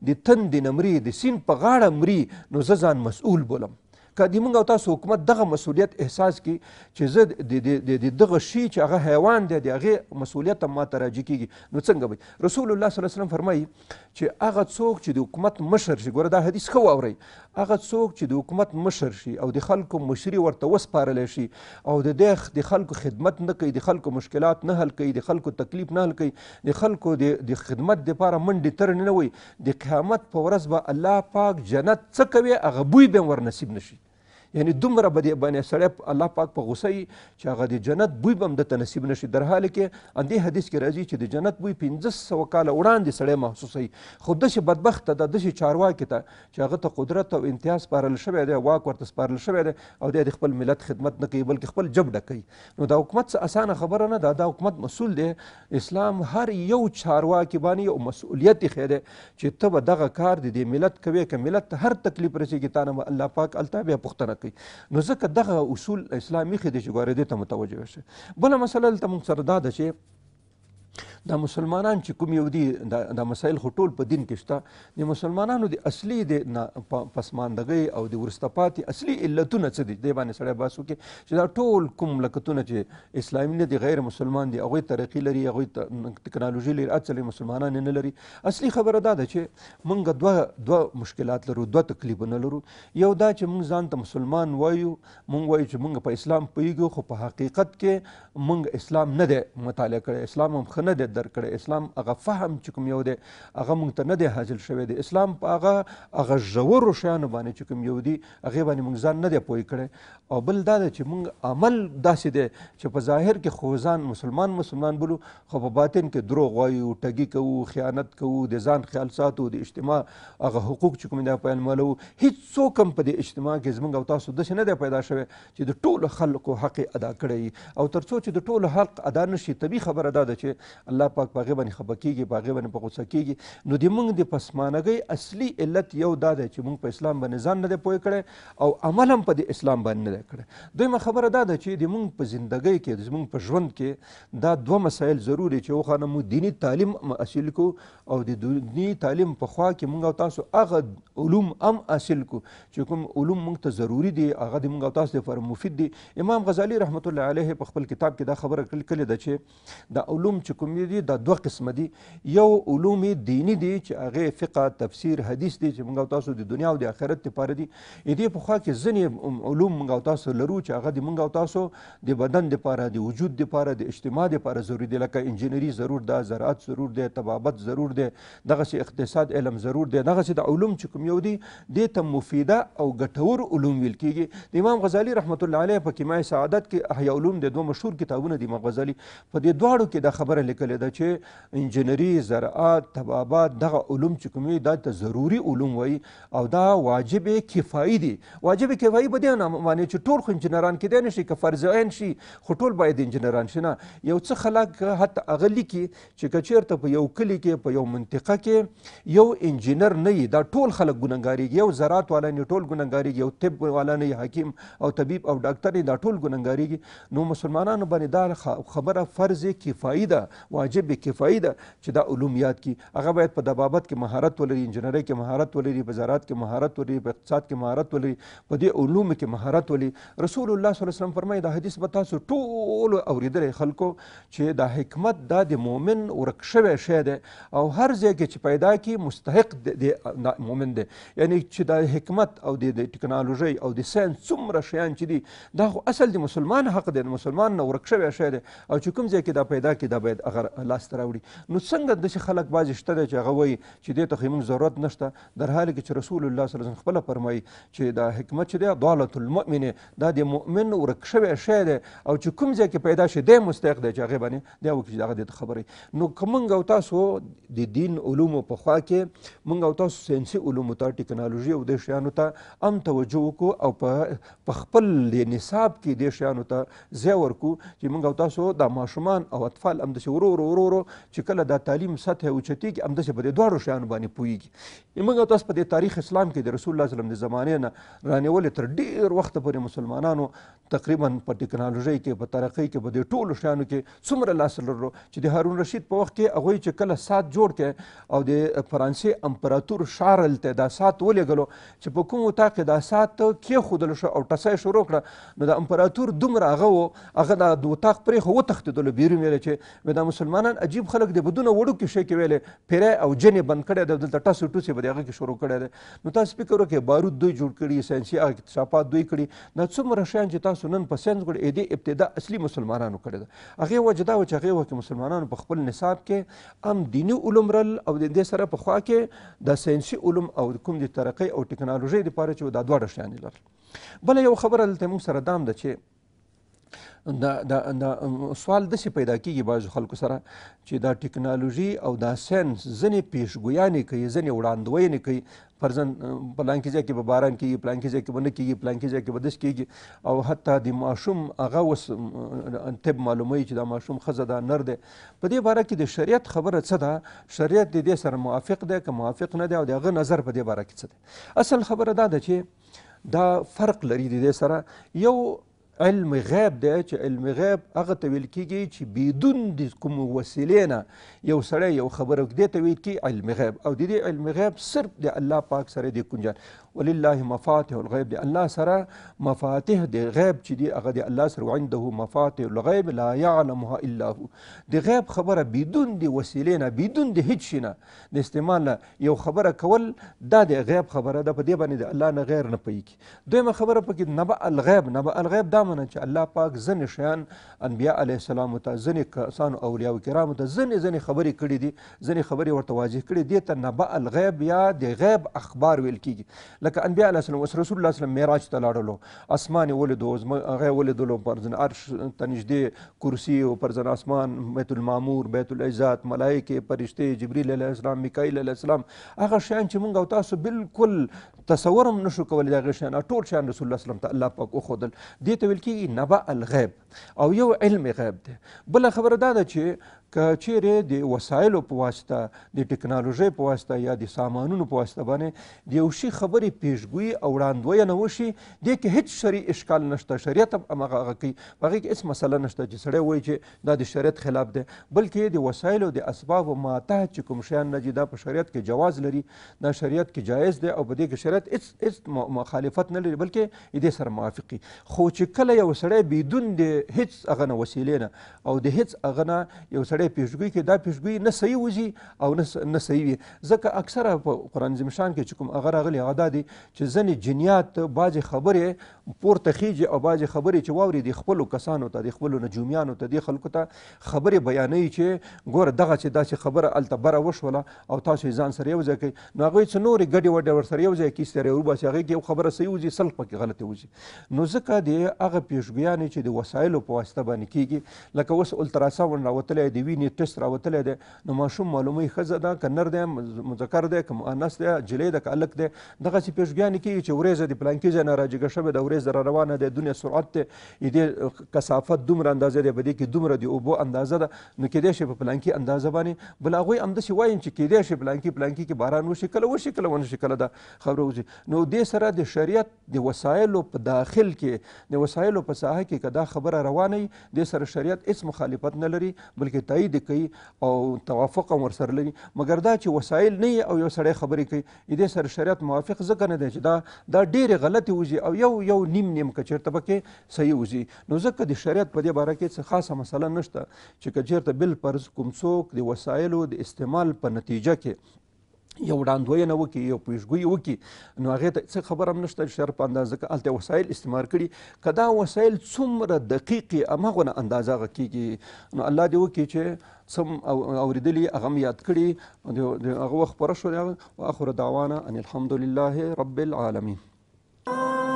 د تندې نه مري د سیند په غاړه مري نو زه ځان مسؤول بولم که د موږ او تاسو حکومت دغه مسولیت احساس کی چې زه د دغه شی چې هغه حیوان دی د هغې مسولیت هم ماته راجع کیږي نو څنګه به رسول الله صلی الله علیه وسلم فرمایي چې هغه څوک چې د حکومت مشر شي ګوره دا حدیث ښه واورئ هغه څوک چې د حکومت مشر شي او د خلکو مشري ورته وسپارلی شي او د د خلکو خدمت نه کوي د خلکو مشکلات نه حل کوي د خلکو تکلیف نه حل کوي د خلکو د خدمت دپاره منډې ترنې نه وي د قیامت په ورځ به الله پاک جنت څه کوي هغه بوی به ور نصیب نشي یعنی دومره به دې باندې سړی الله پاک په غوسه وي چې هغه د جنت بوی به هم درته نصیب نشي در حال کې اندې حدیث کې راځي چې د جنت بوی پنځه سوه کاله وړاندې سړی محسوسوي خو داسې بدبخته ده داسې چارواکي ته چې هغه ته قدرت او امتیاز سپارل شوی دی واک ورته سپارل شوی دی او دی د خپل ملت خدمت نه کوي بلکې خپل جب ډکوي نو دا حکومت څه اسانه خبره نه ده دا حکومت مسؤل دی اسلام هر یو چارواکي باندې یو مسؤلیت یې دی چې ته به دغه کار د دې ملت کوې که ملت هر تکلیف رسېږي تا نه الله پاک هلته بیا پوښتنه کوي نو ځکه دغه اصول اسلام ایښی دی چې ګوره دې ته متوجه شي بله مسله دلته موږ سره دا ده چې دا مسلمانان چې کوم یو دي دا مسایل خو ټول په دین کې شته د مسلمانانو د اصلي د پسماندګۍ او د ورسته پاتې اصلي علتونه څه دي دې باندې سړی بحث وکړي چې دا ټول کوم لکتونه چې اسلامي نه دي غیر مسلمان دي هغوی ترقي لري هغوی ټکنالوژي لري اصلي مسلمانان نه لري اصلي خبره دا ده چې موږ دوه دوه مشکلات لرو دوه تکلیفونه لرو یو دا چې موږ ځان ته مسلمان وایو موږ وایو چې موږ په اسلام پوهیږو خو په حقیقت کې موږ اسلام نه دی مطالعه کړی اسلام هم ښه نه دی هدایت درکړی اسلام هغه فهم چې کوم یو دی هغه موږ ته نه دی حاصل شوی دی اسلام په هغه هغه ژورو شیانو باندې چې کوم یو دی هغې باندې موږ ځان نه دی پوه کړی او بل دا دی چې موږ عمل داسې دی چې په ظاهر کې خو ځان مسلمان مسلمان بولو خو په باطن کې دروغ وایو ټګي کوو خیانت کوو د ځان خیال ساتو د اجتماع هغه حقوق چې کوم دی په علمولو هیڅ څوک هم په دې اجتماع کې زموږ او تاسو داسې نه دی پیدا شوی چې د ټولو خلکو حق ادا کړی او تر څو چې د ټولو حق ادا نشي طبي خبره دا ده چې الله الله پاک په هغې باندې خفه کېږي په هغې باندې په غوسه کېږي نو د موږ د پسمانګۍ اصلي علت یو دا دی چې موږ په اسلام باندې ځان نه دی پوه کړی او عمل هم په د اسلام باندې نه دی کړی دویمه خبره دا ده چې د موږ په زندګۍ کې زموږ په ژوند کې دا دوه مسایل ضروري چې وخوانه موږ دیني تعلیم حاصل کو او د دیني تعلیم په خوا کې موږ او تاسو هغه علوم هم حاصل کو چې کوم علوم موږ ته ضروري دي هغه د موږ او تاسو لپاره مفید دي امام غزالی رحمت الله علیه په خپل کتاب کې دا خبره کړې ده چې د علوم چې کوم دي دي دا دوه قسمه دي یو علوم دینی دي چې هغه فقه تفسیر حدیث دي چې موږ تاسو د دنیا او د آخرت لپاره دي دې په خوا کې ځینې علوم موږ تاسو لرو چې هغه د موږ تاسو د بدن لپاره د وجود لپاره د اجتماع لپاره ضروری دي لکه انجینری ضرور ده زراعت ضرور ده طبابت ضرور ده دغسې اقتصاد علم ضرور ده دغسې د علوم چې کوم یو دي دې ته مفیده او ګټور علوم ویل کیږي د امام غزالی رحمت الله علیه په کیمای سعادت کې احیا علوم د دوه مشهور کتابونه د امام غزالی په دې دواړو کې دا خبره لیکلې ده چې انجنیری زراعت طبابت دغه علوم چې کوم دا ته ضروري علوم وایي او دا واجب کفایي دي واجب کفایي په دې معنی چې ټول خو انجنیران کېدای نه شي که فرض عین شي خو ټول باید انجنیران شي نه یو څه خلک حتی هغه لیکي چې که چېرته په یو کلي کې په یو منطقه کې یو انجینر نه وي دا ټول خلک ګنهګاریږي یو زراعت والا نه ټول ګنهګاریږي یو طب والا نه حکیم او طبیب او ډاکټر نه دا ټول ګنهګاریږي نو مسلمانانو باندې دا خبره فرض کفایي ده واجب کفایي ده چې دا علوم یاد کی هغه باید په دبابت کې مهارت ولري انجنیری کې مهارت ولري په زراعت کې مهارت ولري په اقتصاد کې مهارت ولري په دې علوم کې مهارت ولري رسول الله صلی الله علیه وسلم فرمایي دا حدیث به تاسو ټول اوریدلی خلکو چې دا حکمت دا د مؤمن ورک شوی شی دی او هر ځای کې چې پیدا کی مستحق دی مؤمن دی یعنی چې دا حکمت او د ټکنالوژي او د ساينس څومره شیان چې دي دا خو اصل د مسلمان حق دی مسلمان نه ورک شوی شی دی او چې کوم ځای کې دا پیدا کی دا باید هغه لاسته راوړي نو څنګه داسې خلک بعضې شته دی چې هغه وایي چې دې ته خو موږ ضرورت نشته در حال کې چې رسول الله صلی وسلم خپله فرمایي چې دا حکمت چې دی عدالت المؤمنې دا د مؤمن ورک شوی شی دی او چې کوم ځای کې پیدا شي دی مستحق دی چې هغې باندې دا وکړي چې هغه دې ته خبرې نو که موږ او تاسو د دین علومو په خوا کې موږ او تاسو ساینسي علومو ته ټکنالوژي او دې شیانو ته هم توجه وکړو او په خپل نصاب کې دې شیانو ته ځای ورکړو چې موږ او تاسو دا ماشومان او اطفال همداسې ورو ورو ورو ورو ورو چې کله دا تعلیم سطح اوچتېږي همداسې په دې دواړو شیانو باندې پوهېږي موږ او تاسو په دې تاریخ اسلام کې د رسول الله وسلم د زمانې نه رانیولې تر ډېر وخته پورې مسلمانانو تقریبا په ټکنالوژۍ کې په ترقۍ کې په دې ټولو شیانو کې څومره لاس لرلو چې د هارون رشید په وخت کې هغوی چې کله سات جوړ کړ او د فرانسې امپراتور شارل ته دا سات ولېږلو چې په کوم اتاق کې دا سات کېښودل شو او ټسه شروع کړه نو د امپراتور دومره هغه و هغه دا د اتاق پرېښو وتښتېدلو بیرون ویله چې دا مسلمان مسلمانان عجیب خلک دی بدونه وړوکي شی کې ویلې پیری او جنې بند کړی دی دلته ټسې ټوسې به د هغه کې شروع کړی دی نو تاسو فکر وکړئ بارود دوی جوړ کړي ساینسي هغه اکتشافات دوی کړي دا څومره شیان چې تاسو نن په ساینس ګورئ دې ابتدا اصلي مسلمانانو کړې ده هغې وجه دا وه چې هغې وخت مسلمانانو په خپل نصاب کې هم دیني علوم رل او د دې سره په خوا کې د ساینسي علوم او کوم د ترقۍ او ټکنالوژۍ دپاره چې دا دواړه شیان یې لرل بله یو خبره دلته موږ سره دام ده چې دا دا دا سوال داسې پیدا کیږي بعضو خلکو سره چې دا ټکنالوژي او دا ساینس ځینې پیشګویانې کوي ځینې وړاندوینې کوي فرزن پلان کې ځکه به باران کیږي پلان کې ځکه به نه کیږي پلان کې ځکه به دس کیږي او حتی د ماشوم هغه وس طب معلومي چې دا ماشوم خزه دا نر دی په دې باره کې د شریعت خبره څه ده شریعت د دې سره موافق دی که موافق نه دی او د هغه نظر په دې باره کې څه دی اصل خبره دا ده چې دا فرق لري د دې سره یو علم غیب دی چې علم غیب هغه ته ویل کیږي چې بدون د کوم وسیلې نه یو سړی یو خبره دې ته ویل کی علم غیب او د دې علم غیب صرف د الله پاک سره دی کنجان ولله مفاتح الغیب دی الله سره مفاتح د غیب چې دی هغه دی الله سره عنده مفاتح الغیب لا يعلمها الا هو د غیب خبره بدون د وسیلې نه بدون د هیڅ شي نه د استعمال نه یو خبره کول دا د غیب خبره ده په دې باندې د الله نه غیر نه پېږي دویمه خبره پکې نبأ الغیب نبأ الغیب دا معنی چې الله پاک ځنې شیان انبیا علیه السلام ته ځنې کسانو اولیاء کرامو ته ځنې ځنې خبرې کړې دي ځنې خبرې ورته واضح کړې دي ته نبأ الغیب یا د غیب اخبار ویل کیږي لکه انبیا علیه السلام اوس رسول الله سلم معراج ته لاړلو اسمان یې ولیدو هغه یې ولیدلو پرځن عرش ته نږدې کرسي او پرځن اسمان بیت المعمور بیت العزت ملایکې فرشتې جبریل علیه السلام میکائیل علیه السلام هغه شیان چې موږ او تاسو بالکل تصور هم نشو کولی دغه شیان ټول شیان رسول الله سلم ته الله پاک وښودل دې ته ویل کېږي نبع الغیب او یو علم غیب دی بله خبره دا ده چې که چیرې د وسایلو په واسطه د ټکنالوژۍ په واسطه یا د سامانونو په واسطه باندې د یو شي خبرې پیشګویي او وړاندوینه وشي دې کې هیڅ شرعي اشکال نشته شریعت هم هماغه هغه کوي په هغې کې هیڅ مسله نشته چې سړی وایي چې دا د شریعت خلاف دی بلکې د وسایلو د اسبابو ماته چې کوم شیان نه دا په شریعت کې جواز لري دا شریعت کې جایز دی او په دې کې شریعت هیڅ هیڅ مخالفت نه لري بلکې دې سره موافقي خو چې کله یو سړی بدون د هیڅ هغه نه وسیلې نه او د هیڅ هغه نه یو سړی سړی پیشګوی کوي دا پیشګوی نه صحیح وځي او نه صحیح وي ځکه اکثره په قرآن عظیم شان کې چې کوم هغه راغلی هغه دا دی چې ځینې جنیات بعضې خبرې پورته خیږي او بعضې خبرې چې واوري د خپلو کسانو ته د خپلو نجومیانو ته دې خلکو ته خبرې بیانوي چې ګوره دغه چې داسې خبره هلته بره وشوله او تاسو یې ځان سره یو ځای کوي نو هغوی څه نورې ګډې وډې ورسره یو ځای کیسې سره وباسي هغې کې یو خبره صحیح وځي سل پکې غلطې وځي نو ځکه د هغه پیشګویانې چې د وسایلو په واسطه باندې کېږي لکه اوس الټراساونډ راوتلی د وي وینې ټیسټ راوتلی دی نو ماشوم معلوموي ښځه ده که نر دی مذکر دی که مؤنث دی جلۍ ده که هلک دی دغسې پیشګیانې کېږي چې ورېځه د پلانکې ځای نه راجګه شوې ده ورېځ را روانه دی دونه سرعت دی دې کثافت دومره اندازه دی په دې کې دومره د اوبو اندازه ده نو کېدای شي په پلانکې اندازه باندې بل هغوی همداسې وایي چې کېدای شي پلانکې پلانکې کې باران وشي کله وشي کله ونه شي کله دا خبره وځي نو دې سره د شریعت د وسایلو په داخل کې د وسایلو په ساحه کې که دا خبره روانه وي دې سره شریعت هیڅ مخالفت نه لري بلکې تایید کوي او توافق هم ورسره لري مګر دا چې وسایل نه او یو سړی خبرې کوي د دې سره شریعت موافق ځکه نه دی چې دا دا ډېرې غلطې وځي او یو یو نیم نیم که چېرته پکې صحیح وځي نو ځکه د شریعت په دې باره کې څه خاصه مسله نشته چې که چېرته بل پرز کوم څوک د وسایلو د استعمال په نتیجه کې یو وړاندوینه وکړي یو پیشګویي وکړي نو هغې ته څه خبره هم نشته شر په اندازه ځکه هلته وسایل استعمال کړي که دا وسایل څومره دقیقې هماغونه اندازه هغه کېږي نو الله دې وکړي چې سم اوریدلی هغه هم یاد کړي هغه وخت پوره شو واخر دعوانا ان الحمد لله رب العالمین